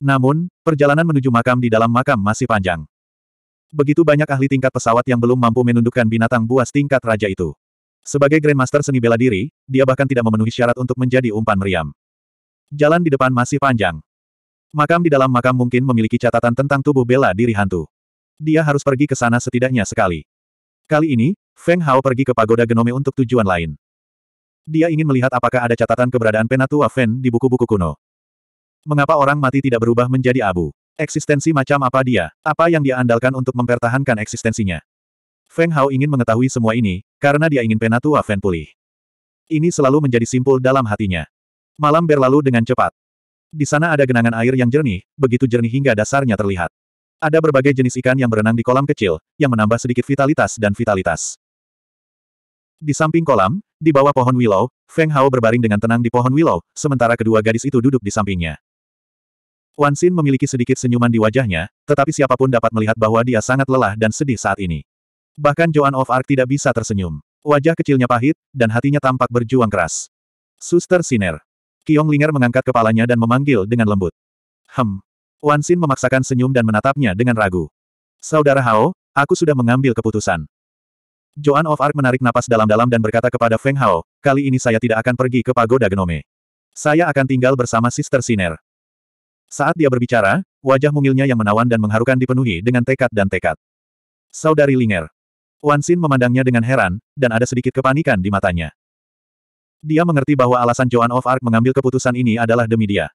Namun, perjalanan menuju makam di dalam makam masih panjang. Begitu banyak ahli tingkat pesawat yang belum mampu menundukkan binatang buas tingkat raja itu. Sebagai Grandmaster seni bela diri, dia bahkan tidak memenuhi syarat untuk menjadi umpan meriam. Jalan di depan masih panjang. Makam di dalam makam mungkin memiliki catatan tentang tubuh bela diri hantu dia harus pergi ke sana setidaknya sekali. Kali ini, Feng Hao pergi ke pagoda genome untuk tujuan lain. Dia ingin melihat apakah ada catatan keberadaan Penatua Fen di buku-buku kuno. Mengapa orang mati tidak berubah menjadi abu? Eksistensi macam apa dia? Apa yang dia andalkan untuk mempertahankan eksistensinya? Feng Hao ingin mengetahui semua ini, karena dia ingin Penatua Fen pulih. Ini selalu menjadi simpul dalam hatinya. Malam berlalu dengan cepat. Di sana ada genangan air yang jernih, begitu jernih hingga dasarnya terlihat. Ada berbagai jenis ikan yang berenang di kolam kecil, yang menambah sedikit vitalitas dan vitalitas. Di samping kolam, di bawah pohon willow, Feng Hao berbaring dengan tenang di pohon willow, sementara kedua gadis itu duduk di sampingnya. Wan Xin memiliki sedikit senyuman di wajahnya, tetapi siapapun dapat melihat bahwa dia sangat lelah dan sedih saat ini. Bahkan Joan of Arc tidak bisa tersenyum. Wajah kecilnya pahit, dan hatinya tampak berjuang keras. Suster Siner. Kiong Linger mengangkat kepalanya dan memanggil dengan lembut. Hem, Wan Xin memaksakan senyum dan menatapnya dengan ragu. Saudara Hao, aku sudah mengambil keputusan. Joan of Arc menarik napas dalam-dalam dan berkata kepada Feng Hao, kali ini saya tidak akan pergi ke Pagoda Genome. Saya akan tinggal bersama Sister Siner. Saat dia berbicara, wajah mungilnya yang menawan dan mengharukan dipenuhi dengan tekad dan tekad. Saudari Linger. Wan Xin memandangnya dengan heran, dan ada sedikit kepanikan di matanya. Dia mengerti bahwa alasan Joan of Arc mengambil keputusan ini adalah demi dia.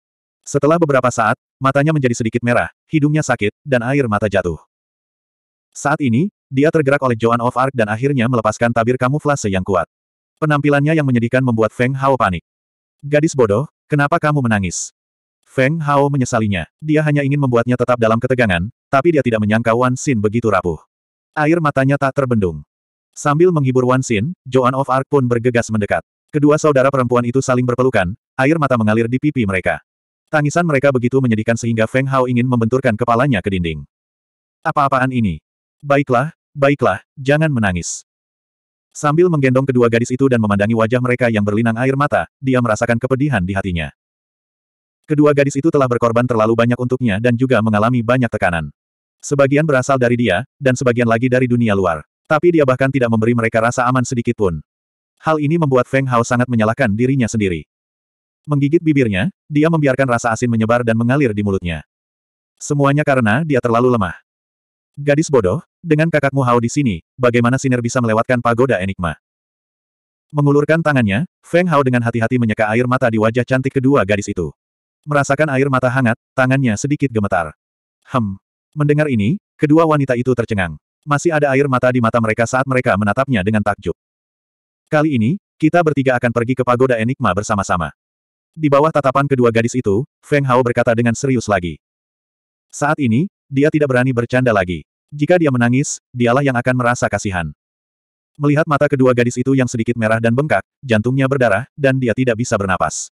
Setelah beberapa saat, matanya menjadi sedikit merah, hidungnya sakit, dan air mata jatuh. Saat ini, dia tergerak oleh Joan of Arc dan akhirnya melepaskan tabir kamuflase yang kuat. Penampilannya yang menyedihkan membuat Feng Hao panik. Gadis bodoh, kenapa kamu menangis? Feng Hao menyesalinya. Dia hanya ingin membuatnya tetap dalam ketegangan, tapi dia tidak menyangka Wan Xin begitu rapuh. Air matanya tak terbendung. Sambil menghibur Wan Xin, Joan of Arc pun bergegas mendekat. Kedua saudara perempuan itu saling berpelukan, air mata mengalir di pipi mereka. Tangisan mereka begitu menyedihkan sehingga Feng Hao ingin membenturkan kepalanya ke dinding. Apa-apaan ini? Baiklah, baiklah, jangan menangis. Sambil menggendong kedua gadis itu dan memandangi wajah mereka yang berlinang air mata, dia merasakan kepedihan di hatinya. Kedua gadis itu telah berkorban terlalu banyak untuknya dan juga mengalami banyak tekanan. Sebagian berasal dari dia, dan sebagian lagi dari dunia luar. Tapi dia bahkan tidak memberi mereka rasa aman sedikit pun. Hal ini membuat Feng Hao sangat menyalahkan dirinya sendiri. Menggigit bibirnya, dia membiarkan rasa asin menyebar dan mengalir di mulutnya. Semuanya karena dia terlalu lemah. Gadis bodoh, dengan kakakmu Hao di sini, bagaimana Siner bisa melewatkan pagoda enigma? Mengulurkan tangannya, Feng Hao dengan hati-hati menyeka air mata di wajah cantik kedua gadis itu. Merasakan air mata hangat, tangannya sedikit gemetar. Hem. Mendengar ini, kedua wanita itu tercengang. Masih ada air mata di mata mereka saat mereka menatapnya dengan takjub. Kali ini, kita bertiga akan pergi ke pagoda enigma bersama-sama. Di bawah tatapan kedua gadis itu, Feng Hao berkata dengan serius lagi. Saat ini, dia tidak berani bercanda lagi. Jika dia menangis, dialah yang akan merasa kasihan. Melihat mata kedua gadis itu yang sedikit merah dan bengkak, jantungnya berdarah, dan dia tidak bisa bernapas.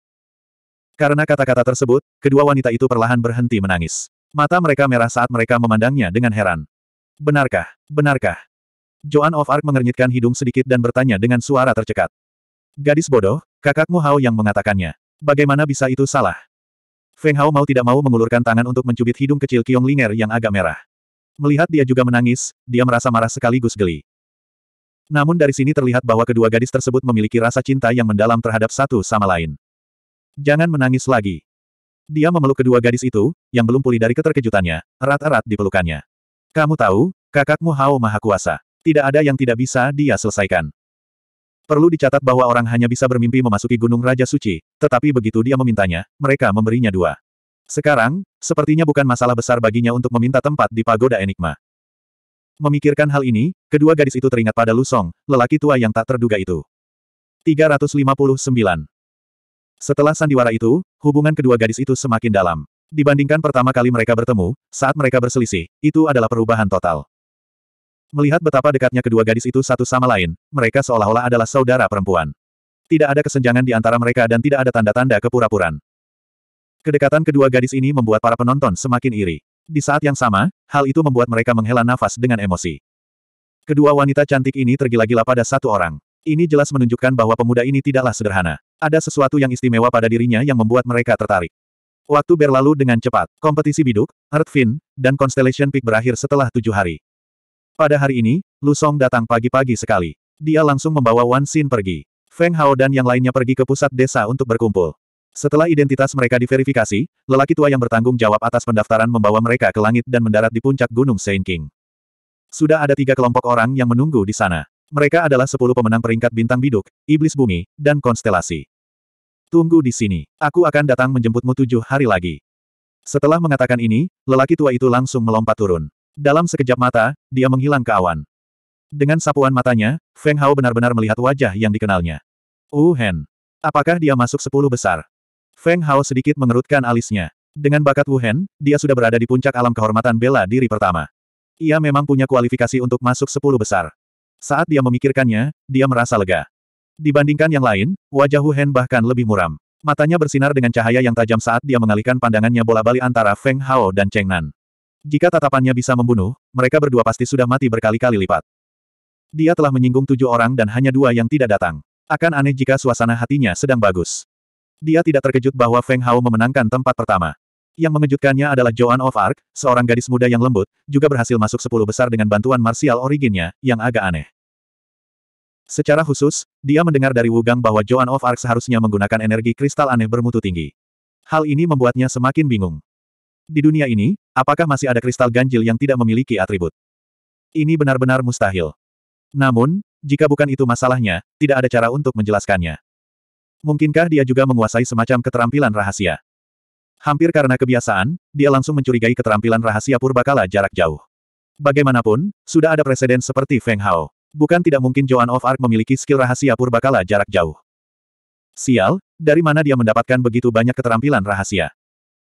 Karena kata-kata tersebut, kedua wanita itu perlahan berhenti menangis. Mata mereka merah saat mereka memandangnya dengan heran. Benarkah? Benarkah? Joan of Arc mengernyitkan hidung sedikit dan bertanya dengan suara tercekat. Gadis bodoh, kakakmu Hao yang mengatakannya. Bagaimana bisa itu salah? Feng Hao mau tidak mau mengulurkan tangan untuk mencubit hidung kecil Kiong Linger yang agak merah. Melihat dia juga menangis, dia merasa marah sekaligus geli. Namun dari sini terlihat bahwa kedua gadis tersebut memiliki rasa cinta yang mendalam terhadap satu sama lain. Jangan menangis lagi. Dia memeluk kedua gadis itu, yang belum pulih dari keterkejutannya, erat-erat di pelukannya. Kamu tahu, kakakmu Hao Maha Kuasa. Tidak ada yang tidak bisa dia selesaikan. Perlu dicatat bahwa orang hanya bisa bermimpi memasuki Gunung Raja Suci, tetapi begitu dia memintanya, mereka memberinya dua. Sekarang, sepertinya bukan masalah besar baginya untuk meminta tempat di Pagoda Enigma. Memikirkan hal ini, kedua gadis itu teringat pada Lusong, lelaki tua yang tak terduga itu. 359. Setelah sandiwara itu, hubungan kedua gadis itu semakin dalam. Dibandingkan pertama kali mereka bertemu, saat mereka berselisih, itu adalah perubahan total. Melihat betapa dekatnya kedua gadis itu satu sama lain, mereka seolah-olah adalah saudara perempuan. Tidak ada kesenjangan di antara mereka dan tidak ada tanda-tanda kepura-puran. Kedekatan kedua gadis ini membuat para penonton semakin iri. Di saat yang sama, hal itu membuat mereka menghela nafas dengan emosi. Kedua wanita cantik ini tergila-gila pada satu orang. Ini jelas menunjukkan bahwa pemuda ini tidaklah sederhana. Ada sesuatu yang istimewa pada dirinya yang membuat mereka tertarik. Waktu berlalu dengan cepat. Kompetisi biduk, Earthfin, dan Constellation Peak berakhir setelah tujuh hari. Pada hari ini, Lu Song datang pagi-pagi sekali. Dia langsung membawa Wan Xin pergi. Feng Hao dan yang lainnya pergi ke pusat desa untuk berkumpul. Setelah identitas mereka diverifikasi, lelaki tua yang bertanggung jawab atas pendaftaran membawa mereka ke langit dan mendarat di puncak Gunung Saint King. Sudah ada tiga kelompok orang yang menunggu di sana. Mereka adalah sepuluh pemenang peringkat bintang biduk, iblis bumi, dan konstelasi. Tunggu di sini. Aku akan datang menjemputmu tujuh hari lagi. Setelah mengatakan ini, lelaki tua itu langsung melompat turun. Dalam sekejap mata, dia menghilang ke awan. Dengan sapuan matanya, Feng Hao benar-benar melihat wajah yang dikenalnya. Wu Hen. Apakah dia masuk sepuluh besar? Feng Hao sedikit mengerutkan alisnya. Dengan bakat Wu Hen, dia sudah berada di puncak alam kehormatan bela diri pertama. Ia memang punya kualifikasi untuk masuk sepuluh besar. Saat dia memikirkannya, dia merasa lega. Dibandingkan yang lain, wajah Wu Hen bahkan lebih muram. Matanya bersinar dengan cahaya yang tajam saat dia mengalihkan pandangannya bola bali antara Feng Hao dan Cheng Nan. Jika tatapannya bisa membunuh, mereka berdua pasti sudah mati berkali-kali lipat. Dia telah menyinggung tujuh orang dan hanya dua yang tidak datang. Akan aneh jika suasana hatinya sedang bagus. Dia tidak terkejut bahwa Feng Hao memenangkan tempat pertama. Yang mengejutkannya adalah Joan of Arc, seorang gadis muda yang lembut, juga berhasil masuk sepuluh besar dengan bantuan martial originnya, yang agak aneh. Secara khusus, dia mendengar dari Wugang bahwa Joan of Arc seharusnya menggunakan energi kristal aneh bermutu tinggi. Hal ini membuatnya semakin bingung. Di dunia ini, apakah masih ada kristal ganjil yang tidak memiliki atribut? Ini benar-benar mustahil. Namun, jika bukan itu masalahnya, tidak ada cara untuk menjelaskannya. Mungkinkah dia juga menguasai semacam keterampilan rahasia? Hampir karena kebiasaan, dia langsung mencurigai keterampilan rahasia purbakala jarak jauh. Bagaimanapun, sudah ada presiden seperti Feng Hao. Bukan tidak mungkin Joan of Arc memiliki skill rahasia purbakala jarak jauh. Sial, dari mana dia mendapatkan begitu banyak keterampilan rahasia?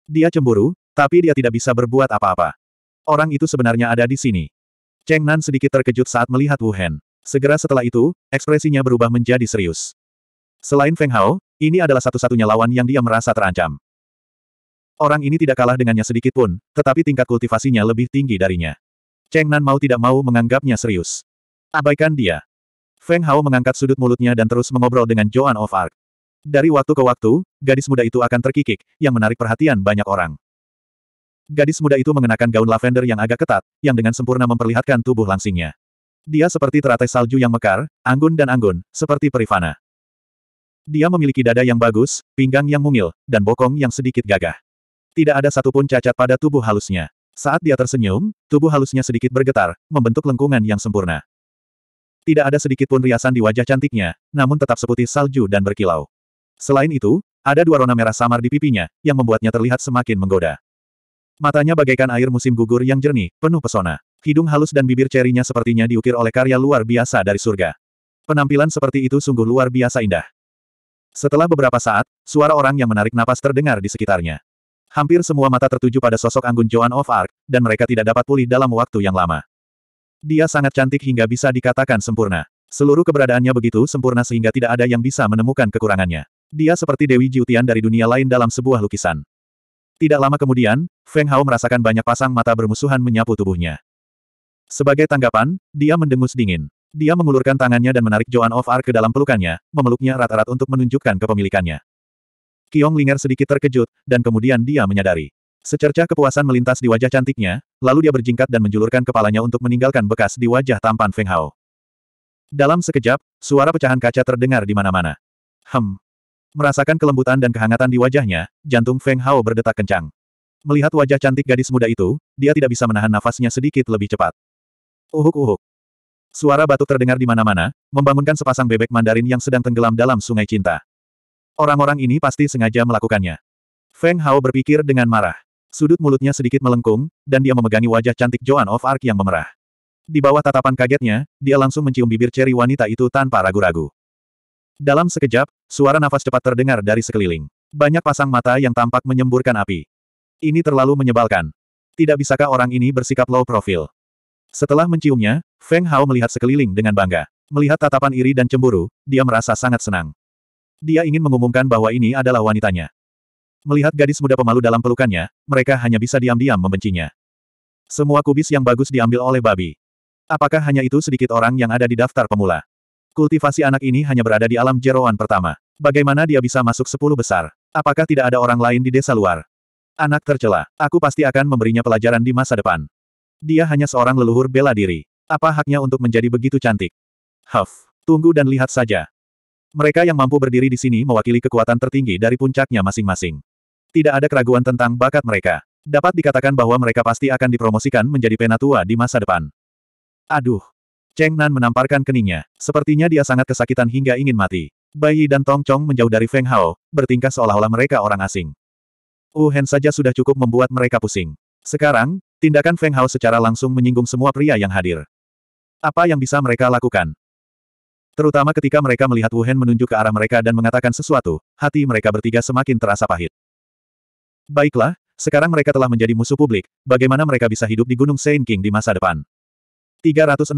Dia cemburu, tapi dia tidak bisa berbuat apa-apa. Orang itu sebenarnya ada di sini. Cheng Nan sedikit terkejut saat melihat Wu Hen. Segera setelah itu, ekspresinya berubah menjadi serius. Selain Feng Hao, ini adalah satu-satunya lawan yang dia merasa terancam. Orang ini tidak kalah dengannya sedikit pun, tetapi tingkat kultivasinya lebih tinggi darinya. Cheng Nan mau tidak mau menganggapnya serius. Abaikan dia. Feng Hao mengangkat sudut mulutnya dan terus mengobrol dengan Joan of Arc. Dari waktu ke waktu, gadis muda itu akan terkikik, yang menarik perhatian banyak orang. Gadis muda itu mengenakan gaun lavender yang agak ketat, yang dengan sempurna memperlihatkan tubuh langsingnya. Dia seperti teratai salju yang mekar, anggun dan anggun, seperti perifana. Dia memiliki dada yang bagus, pinggang yang mungil, dan bokong yang sedikit gagah. Tidak ada satupun cacat pada tubuh halusnya. Saat dia tersenyum, tubuh halusnya sedikit bergetar, membentuk lengkungan yang sempurna. Tidak ada sedikit pun riasan di wajah cantiknya, namun tetap seputih salju dan berkilau. Selain itu, ada dua rona merah samar di pipinya, yang membuatnya terlihat semakin menggoda. Matanya bagaikan air musim gugur yang jernih, penuh pesona. Hidung halus dan bibir cerinya sepertinya diukir oleh karya luar biasa dari surga. Penampilan seperti itu sungguh luar biasa indah. Setelah beberapa saat, suara orang yang menarik napas terdengar di sekitarnya. Hampir semua mata tertuju pada sosok anggun Joan of Arc, dan mereka tidak dapat pulih dalam waktu yang lama. Dia sangat cantik hingga bisa dikatakan sempurna. Seluruh keberadaannya begitu sempurna sehingga tidak ada yang bisa menemukan kekurangannya. Dia seperti Dewi Jiutian dari dunia lain dalam sebuah lukisan. Tidak lama kemudian, Feng Hao merasakan banyak pasang mata bermusuhan menyapu tubuhnya. Sebagai tanggapan, dia mendengus dingin. Dia mengulurkan tangannya dan menarik Joan of Arc ke dalam pelukannya, memeluknya erat-erat untuk menunjukkan kepemilikannya. Kiong Linger sedikit terkejut, dan kemudian dia menyadari. Secercah kepuasan melintas di wajah cantiknya, lalu dia berjingkat dan menjulurkan kepalanya untuk meninggalkan bekas di wajah tampan Feng Hao. Dalam sekejap, suara pecahan kaca terdengar di mana-mana. Hem, Merasakan kelembutan dan kehangatan di wajahnya, jantung Feng Hao berdetak kencang. Melihat wajah cantik gadis muda itu, dia tidak bisa menahan nafasnya sedikit lebih cepat. Uhuk-uhuk. Suara batuk terdengar di mana-mana, membangunkan sepasang bebek Mandarin yang sedang tenggelam dalam sungai cinta. Orang-orang ini pasti sengaja melakukannya. Feng Hao berpikir dengan marah. Sudut mulutnya sedikit melengkung, dan dia memegangi wajah cantik Joan of Arc yang memerah. Di bawah tatapan kagetnya, dia langsung mencium bibir ceri wanita itu tanpa ragu-ragu. Dalam sekejap, suara nafas cepat terdengar dari sekeliling. Banyak pasang mata yang tampak menyemburkan api. Ini terlalu menyebalkan. Tidak bisakah orang ini bersikap low profile? Setelah menciumnya, Feng Hao melihat sekeliling dengan bangga. Melihat tatapan iri dan cemburu, dia merasa sangat senang. Dia ingin mengumumkan bahwa ini adalah wanitanya. Melihat gadis muda pemalu dalam pelukannya, mereka hanya bisa diam-diam membencinya. Semua kubis yang bagus diambil oleh babi. Apakah hanya itu sedikit orang yang ada di daftar pemula? Kultivasi anak ini hanya berada di alam jeroan pertama. Bagaimana dia bisa masuk sepuluh besar? Apakah tidak ada orang lain di desa luar? Anak tercela. Aku pasti akan memberinya pelajaran di masa depan. Dia hanya seorang leluhur bela diri. Apa haknya untuk menjadi begitu cantik? Huff. Tunggu dan lihat saja. Mereka yang mampu berdiri di sini mewakili kekuatan tertinggi dari puncaknya masing-masing. Tidak ada keraguan tentang bakat mereka. Dapat dikatakan bahwa mereka pasti akan dipromosikan menjadi penatua di masa depan. Aduh, Cheng Nan menamparkan keningnya. Sepertinya dia sangat kesakitan hingga ingin mati. Bai Yi dan Tong Chong menjauh dari Feng Hao, bertingkah seolah-olah mereka orang asing. Wu Hen saja sudah cukup membuat mereka pusing. Sekarang, tindakan Feng Hao secara langsung menyinggung semua pria yang hadir. Apa yang bisa mereka lakukan? Terutama ketika mereka melihat Wu Hen menunjuk ke arah mereka dan mengatakan sesuatu, hati mereka bertiga semakin terasa pahit. Baiklah, sekarang mereka telah menjadi musuh publik, bagaimana mereka bisa hidup di Gunung Saint King di masa depan? 360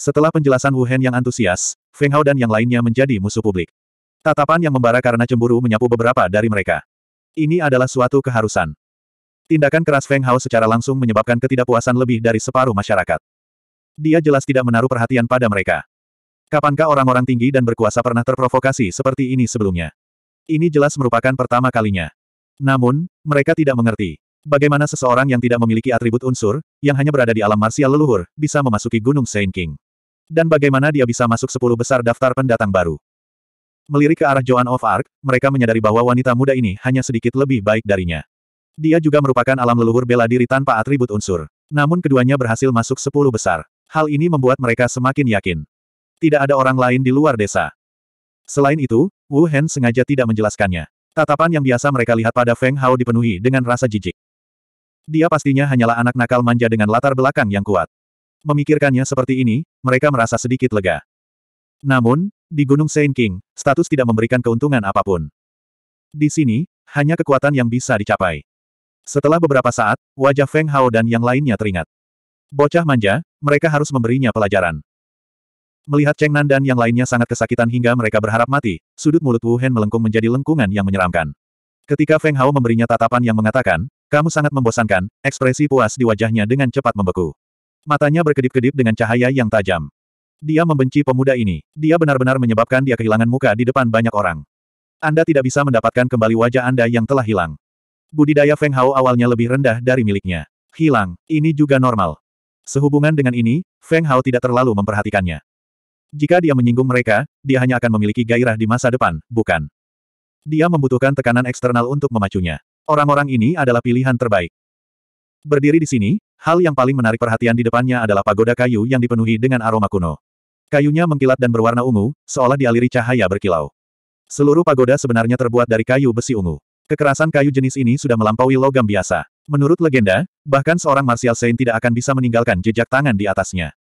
setelah penjelasan Wu Hen yang antusias, Feng Hao dan yang lainnya menjadi musuh publik. Tatapan yang membara karena cemburu menyapu beberapa dari mereka. Ini adalah suatu keharusan. Tindakan keras Feng Hao secara langsung menyebabkan ketidakpuasan lebih dari separuh masyarakat. Dia jelas tidak menaruh perhatian pada mereka. Kapankah orang-orang tinggi dan berkuasa pernah terprovokasi seperti ini sebelumnya? Ini jelas merupakan pertama kalinya. Namun, mereka tidak mengerti. Bagaimana seseorang yang tidak memiliki atribut unsur, yang hanya berada di alam marsial leluhur, bisa memasuki Gunung Saint King dan bagaimana dia bisa masuk sepuluh besar daftar pendatang baru. Melirik ke arah Joan of Arc, mereka menyadari bahwa wanita muda ini hanya sedikit lebih baik darinya. Dia juga merupakan alam leluhur bela diri tanpa atribut unsur. Namun keduanya berhasil masuk sepuluh besar. Hal ini membuat mereka semakin yakin. Tidak ada orang lain di luar desa. Selain itu, Wu Hen sengaja tidak menjelaskannya. Tatapan yang biasa mereka lihat pada Feng Hao dipenuhi dengan rasa jijik. Dia pastinya hanyalah anak nakal manja dengan latar belakang yang kuat. Memikirkannya seperti ini, mereka merasa sedikit lega. Namun, di Gunung Saint King, status tidak memberikan keuntungan apapun. Di sini, hanya kekuatan yang bisa dicapai. Setelah beberapa saat, wajah Feng Hao dan yang lainnya teringat. Bocah manja, mereka harus memberinya pelajaran. Melihat Cheng Nan dan yang lainnya sangat kesakitan hingga mereka berharap mati, sudut mulut Wu Hen melengkung menjadi lengkungan yang menyeramkan. Ketika Feng Hao memberinya tatapan yang mengatakan, kamu sangat membosankan, ekspresi puas di wajahnya dengan cepat membeku. Matanya berkedip-kedip dengan cahaya yang tajam. Dia membenci pemuda ini. Dia benar-benar menyebabkan dia kehilangan muka di depan banyak orang. Anda tidak bisa mendapatkan kembali wajah Anda yang telah hilang. Budidaya Feng Hao awalnya lebih rendah dari miliknya. Hilang, ini juga normal. Sehubungan dengan ini, Feng Hao tidak terlalu memperhatikannya. Jika dia menyinggung mereka, dia hanya akan memiliki gairah di masa depan, bukan. Dia membutuhkan tekanan eksternal untuk memacunya. Orang-orang ini adalah pilihan terbaik. Berdiri di sini, hal yang paling menarik perhatian di depannya adalah pagoda kayu yang dipenuhi dengan aroma kuno. Kayunya mengkilat dan berwarna ungu, seolah dialiri cahaya berkilau. Seluruh pagoda sebenarnya terbuat dari kayu besi ungu. Kekerasan kayu jenis ini sudah melampaui logam biasa. Menurut legenda, bahkan seorang Martial Saint tidak akan bisa meninggalkan jejak tangan di atasnya.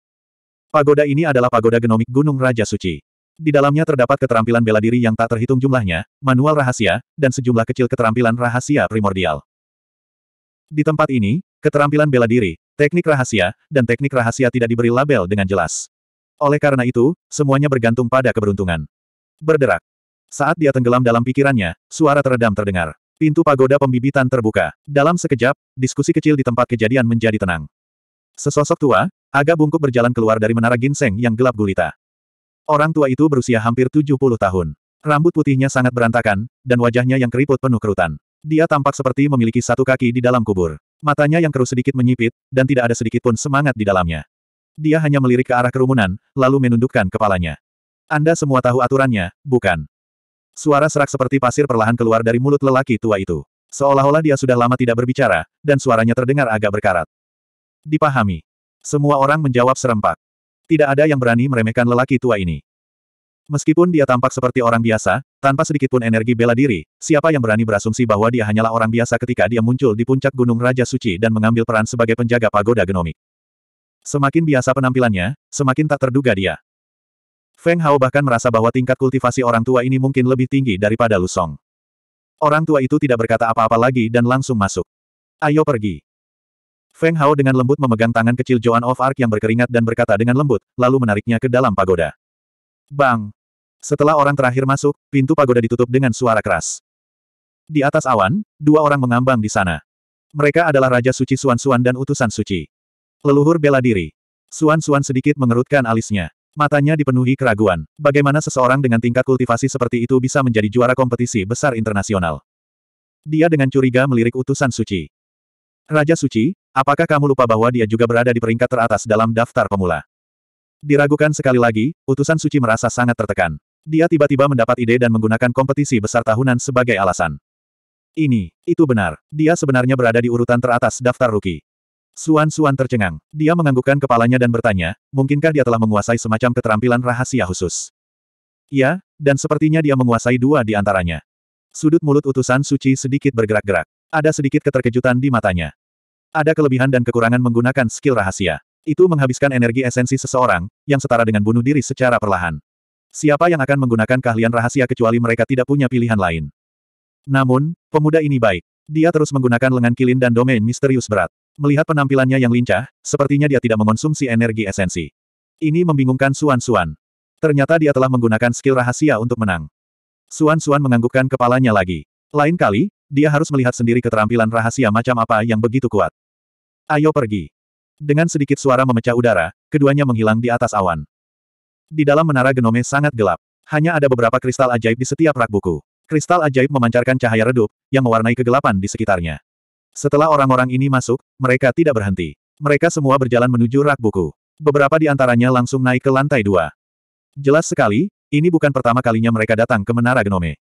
Pagoda ini adalah pagoda genomik Gunung Raja Suci. Di dalamnya terdapat keterampilan bela diri yang tak terhitung jumlahnya, manual rahasia, dan sejumlah kecil keterampilan rahasia primordial. Di tempat ini, Keterampilan bela diri, teknik rahasia, dan teknik rahasia tidak diberi label dengan jelas. Oleh karena itu, semuanya bergantung pada keberuntungan. Berderak. Saat dia tenggelam dalam pikirannya, suara teredam terdengar. Pintu pagoda pembibitan terbuka. Dalam sekejap, diskusi kecil di tempat kejadian menjadi tenang. Sesosok tua, agak bungkuk berjalan keluar dari menara ginseng yang gelap gulita. Orang tua itu berusia hampir 70 tahun. Rambut putihnya sangat berantakan, dan wajahnya yang keriput penuh kerutan. Dia tampak seperti memiliki satu kaki di dalam kubur. Matanya yang keruh sedikit menyipit, dan tidak ada sedikit pun semangat di dalamnya. Dia hanya melirik ke arah kerumunan, lalu menundukkan kepalanya. Anda semua tahu aturannya, bukan? Suara serak seperti pasir perlahan keluar dari mulut lelaki tua itu. Seolah-olah dia sudah lama tidak berbicara, dan suaranya terdengar agak berkarat. Dipahami. Semua orang menjawab serempak. Tidak ada yang berani meremehkan lelaki tua ini. Meskipun dia tampak seperti orang biasa, tanpa sedikitpun energi bela diri, siapa yang berani berasumsi bahwa dia hanyalah orang biasa ketika dia muncul di puncak Gunung Raja Suci dan mengambil peran sebagai penjaga pagoda genomik. Semakin biasa penampilannya, semakin tak terduga dia. Feng Hao bahkan merasa bahwa tingkat kultivasi orang tua ini mungkin lebih tinggi daripada Lu Song. Orang tua itu tidak berkata apa-apa lagi dan langsung masuk. Ayo pergi. Feng Hao dengan lembut memegang tangan kecil Joan of Arc yang berkeringat dan berkata dengan lembut, lalu menariknya ke dalam pagoda. Bang! Setelah orang terakhir masuk, pintu pagoda ditutup dengan suara keras. Di atas awan, dua orang mengambang di sana. Mereka adalah Raja Suci Suan-Suan dan utusan Suci. Leluhur bela diri. Suan-Suan sedikit mengerutkan alisnya. Matanya dipenuhi keraguan. Bagaimana seseorang dengan tingkat kultivasi seperti itu bisa menjadi juara kompetisi besar internasional? Dia dengan curiga melirik utusan Suci. Raja Suci, apakah kamu lupa bahwa dia juga berada di peringkat teratas dalam daftar pemula? Diragukan sekali lagi, utusan Suci merasa sangat tertekan. Dia tiba-tiba mendapat ide dan menggunakan kompetisi besar tahunan sebagai alasan. Ini, itu benar. Dia sebenarnya berada di urutan teratas daftar rookie. Suan-suan tercengang. Dia menganggukkan kepalanya dan bertanya, mungkinkah dia telah menguasai semacam keterampilan rahasia khusus? Ya, dan sepertinya dia menguasai dua di antaranya. Sudut mulut utusan suci sedikit bergerak-gerak. Ada sedikit keterkejutan di matanya. Ada kelebihan dan kekurangan menggunakan skill rahasia. Itu menghabiskan energi esensi seseorang, yang setara dengan bunuh diri secara perlahan. Siapa yang akan menggunakan keahlian rahasia kecuali mereka tidak punya pilihan lain. Namun, pemuda ini baik. Dia terus menggunakan lengan kilin dan domain misterius berat. Melihat penampilannya yang lincah, sepertinya dia tidak mengonsumsi energi esensi. Ini membingungkan Suan Suan. Ternyata dia telah menggunakan skill rahasia untuk menang. Suan Suan menganggukkan kepalanya lagi. Lain kali, dia harus melihat sendiri keterampilan rahasia macam apa yang begitu kuat. Ayo pergi. Dengan sedikit suara memecah udara, keduanya menghilang di atas awan. Di dalam menara genome sangat gelap. Hanya ada beberapa kristal ajaib di setiap rak buku. Kristal ajaib memancarkan cahaya redup, yang mewarnai kegelapan di sekitarnya. Setelah orang-orang ini masuk, mereka tidak berhenti. Mereka semua berjalan menuju rak buku. Beberapa di antaranya langsung naik ke lantai dua. Jelas sekali, ini bukan pertama kalinya mereka datang ke Menara Genome.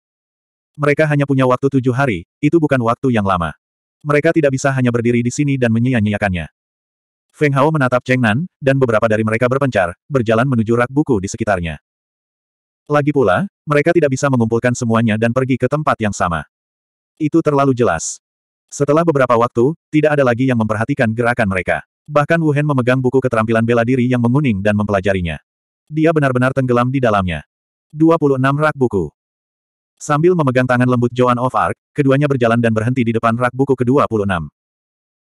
Mereka hanya punya waktu tujuh hari, itu bukan waktu yang lama. Mereka tidak bisa hanya berdiri di sini dan menyia-nyiakannya. Feng Hao menatap Cheng Nan, dan beberapa dari mereka berpencar, berjalan menuju rak buku di sekitarnya. Lagi pula, mereka tidak bisa mengumpulkan semuanya dan pergi ke tempat yang sama. Itu terlalu jelas. Setelah beberapa waktu, tidak ada lagi yang memperhatikan gerakan mereka. Bahkan Wu Hen memegang buku keterampilan bela diri yang menguning dan mempelajarinya. Dia benar-benar tenggelam di dalamnya. 26 rak buku. Sambil memegang tangan lembut Joan of Arc, keduanya berjalan dan berhenti di depan rak buku ke-26.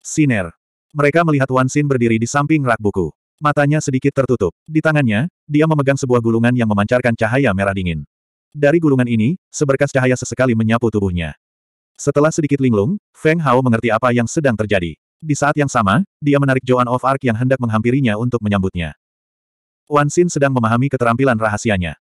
Siner. Mereka melihat Wan Xin berdiri di samping rak buku. Matanya sedikit tertutup. Di tangannya, dia memegang sebuah gulungan yang memancarkan cahaya merah dingin. Dari gulungan ini, seberkas cahaya sesekali menyapu tubuhnya. Setelah sedikit linglung, Feng Hao mengerti apa yang sedang terjadi. Di saat yang sama, dia menarik Joan of Arc yang hendak menghampirinya untuk menyambutnya. Wan Xin sedang memahami keterampilan rahasianya.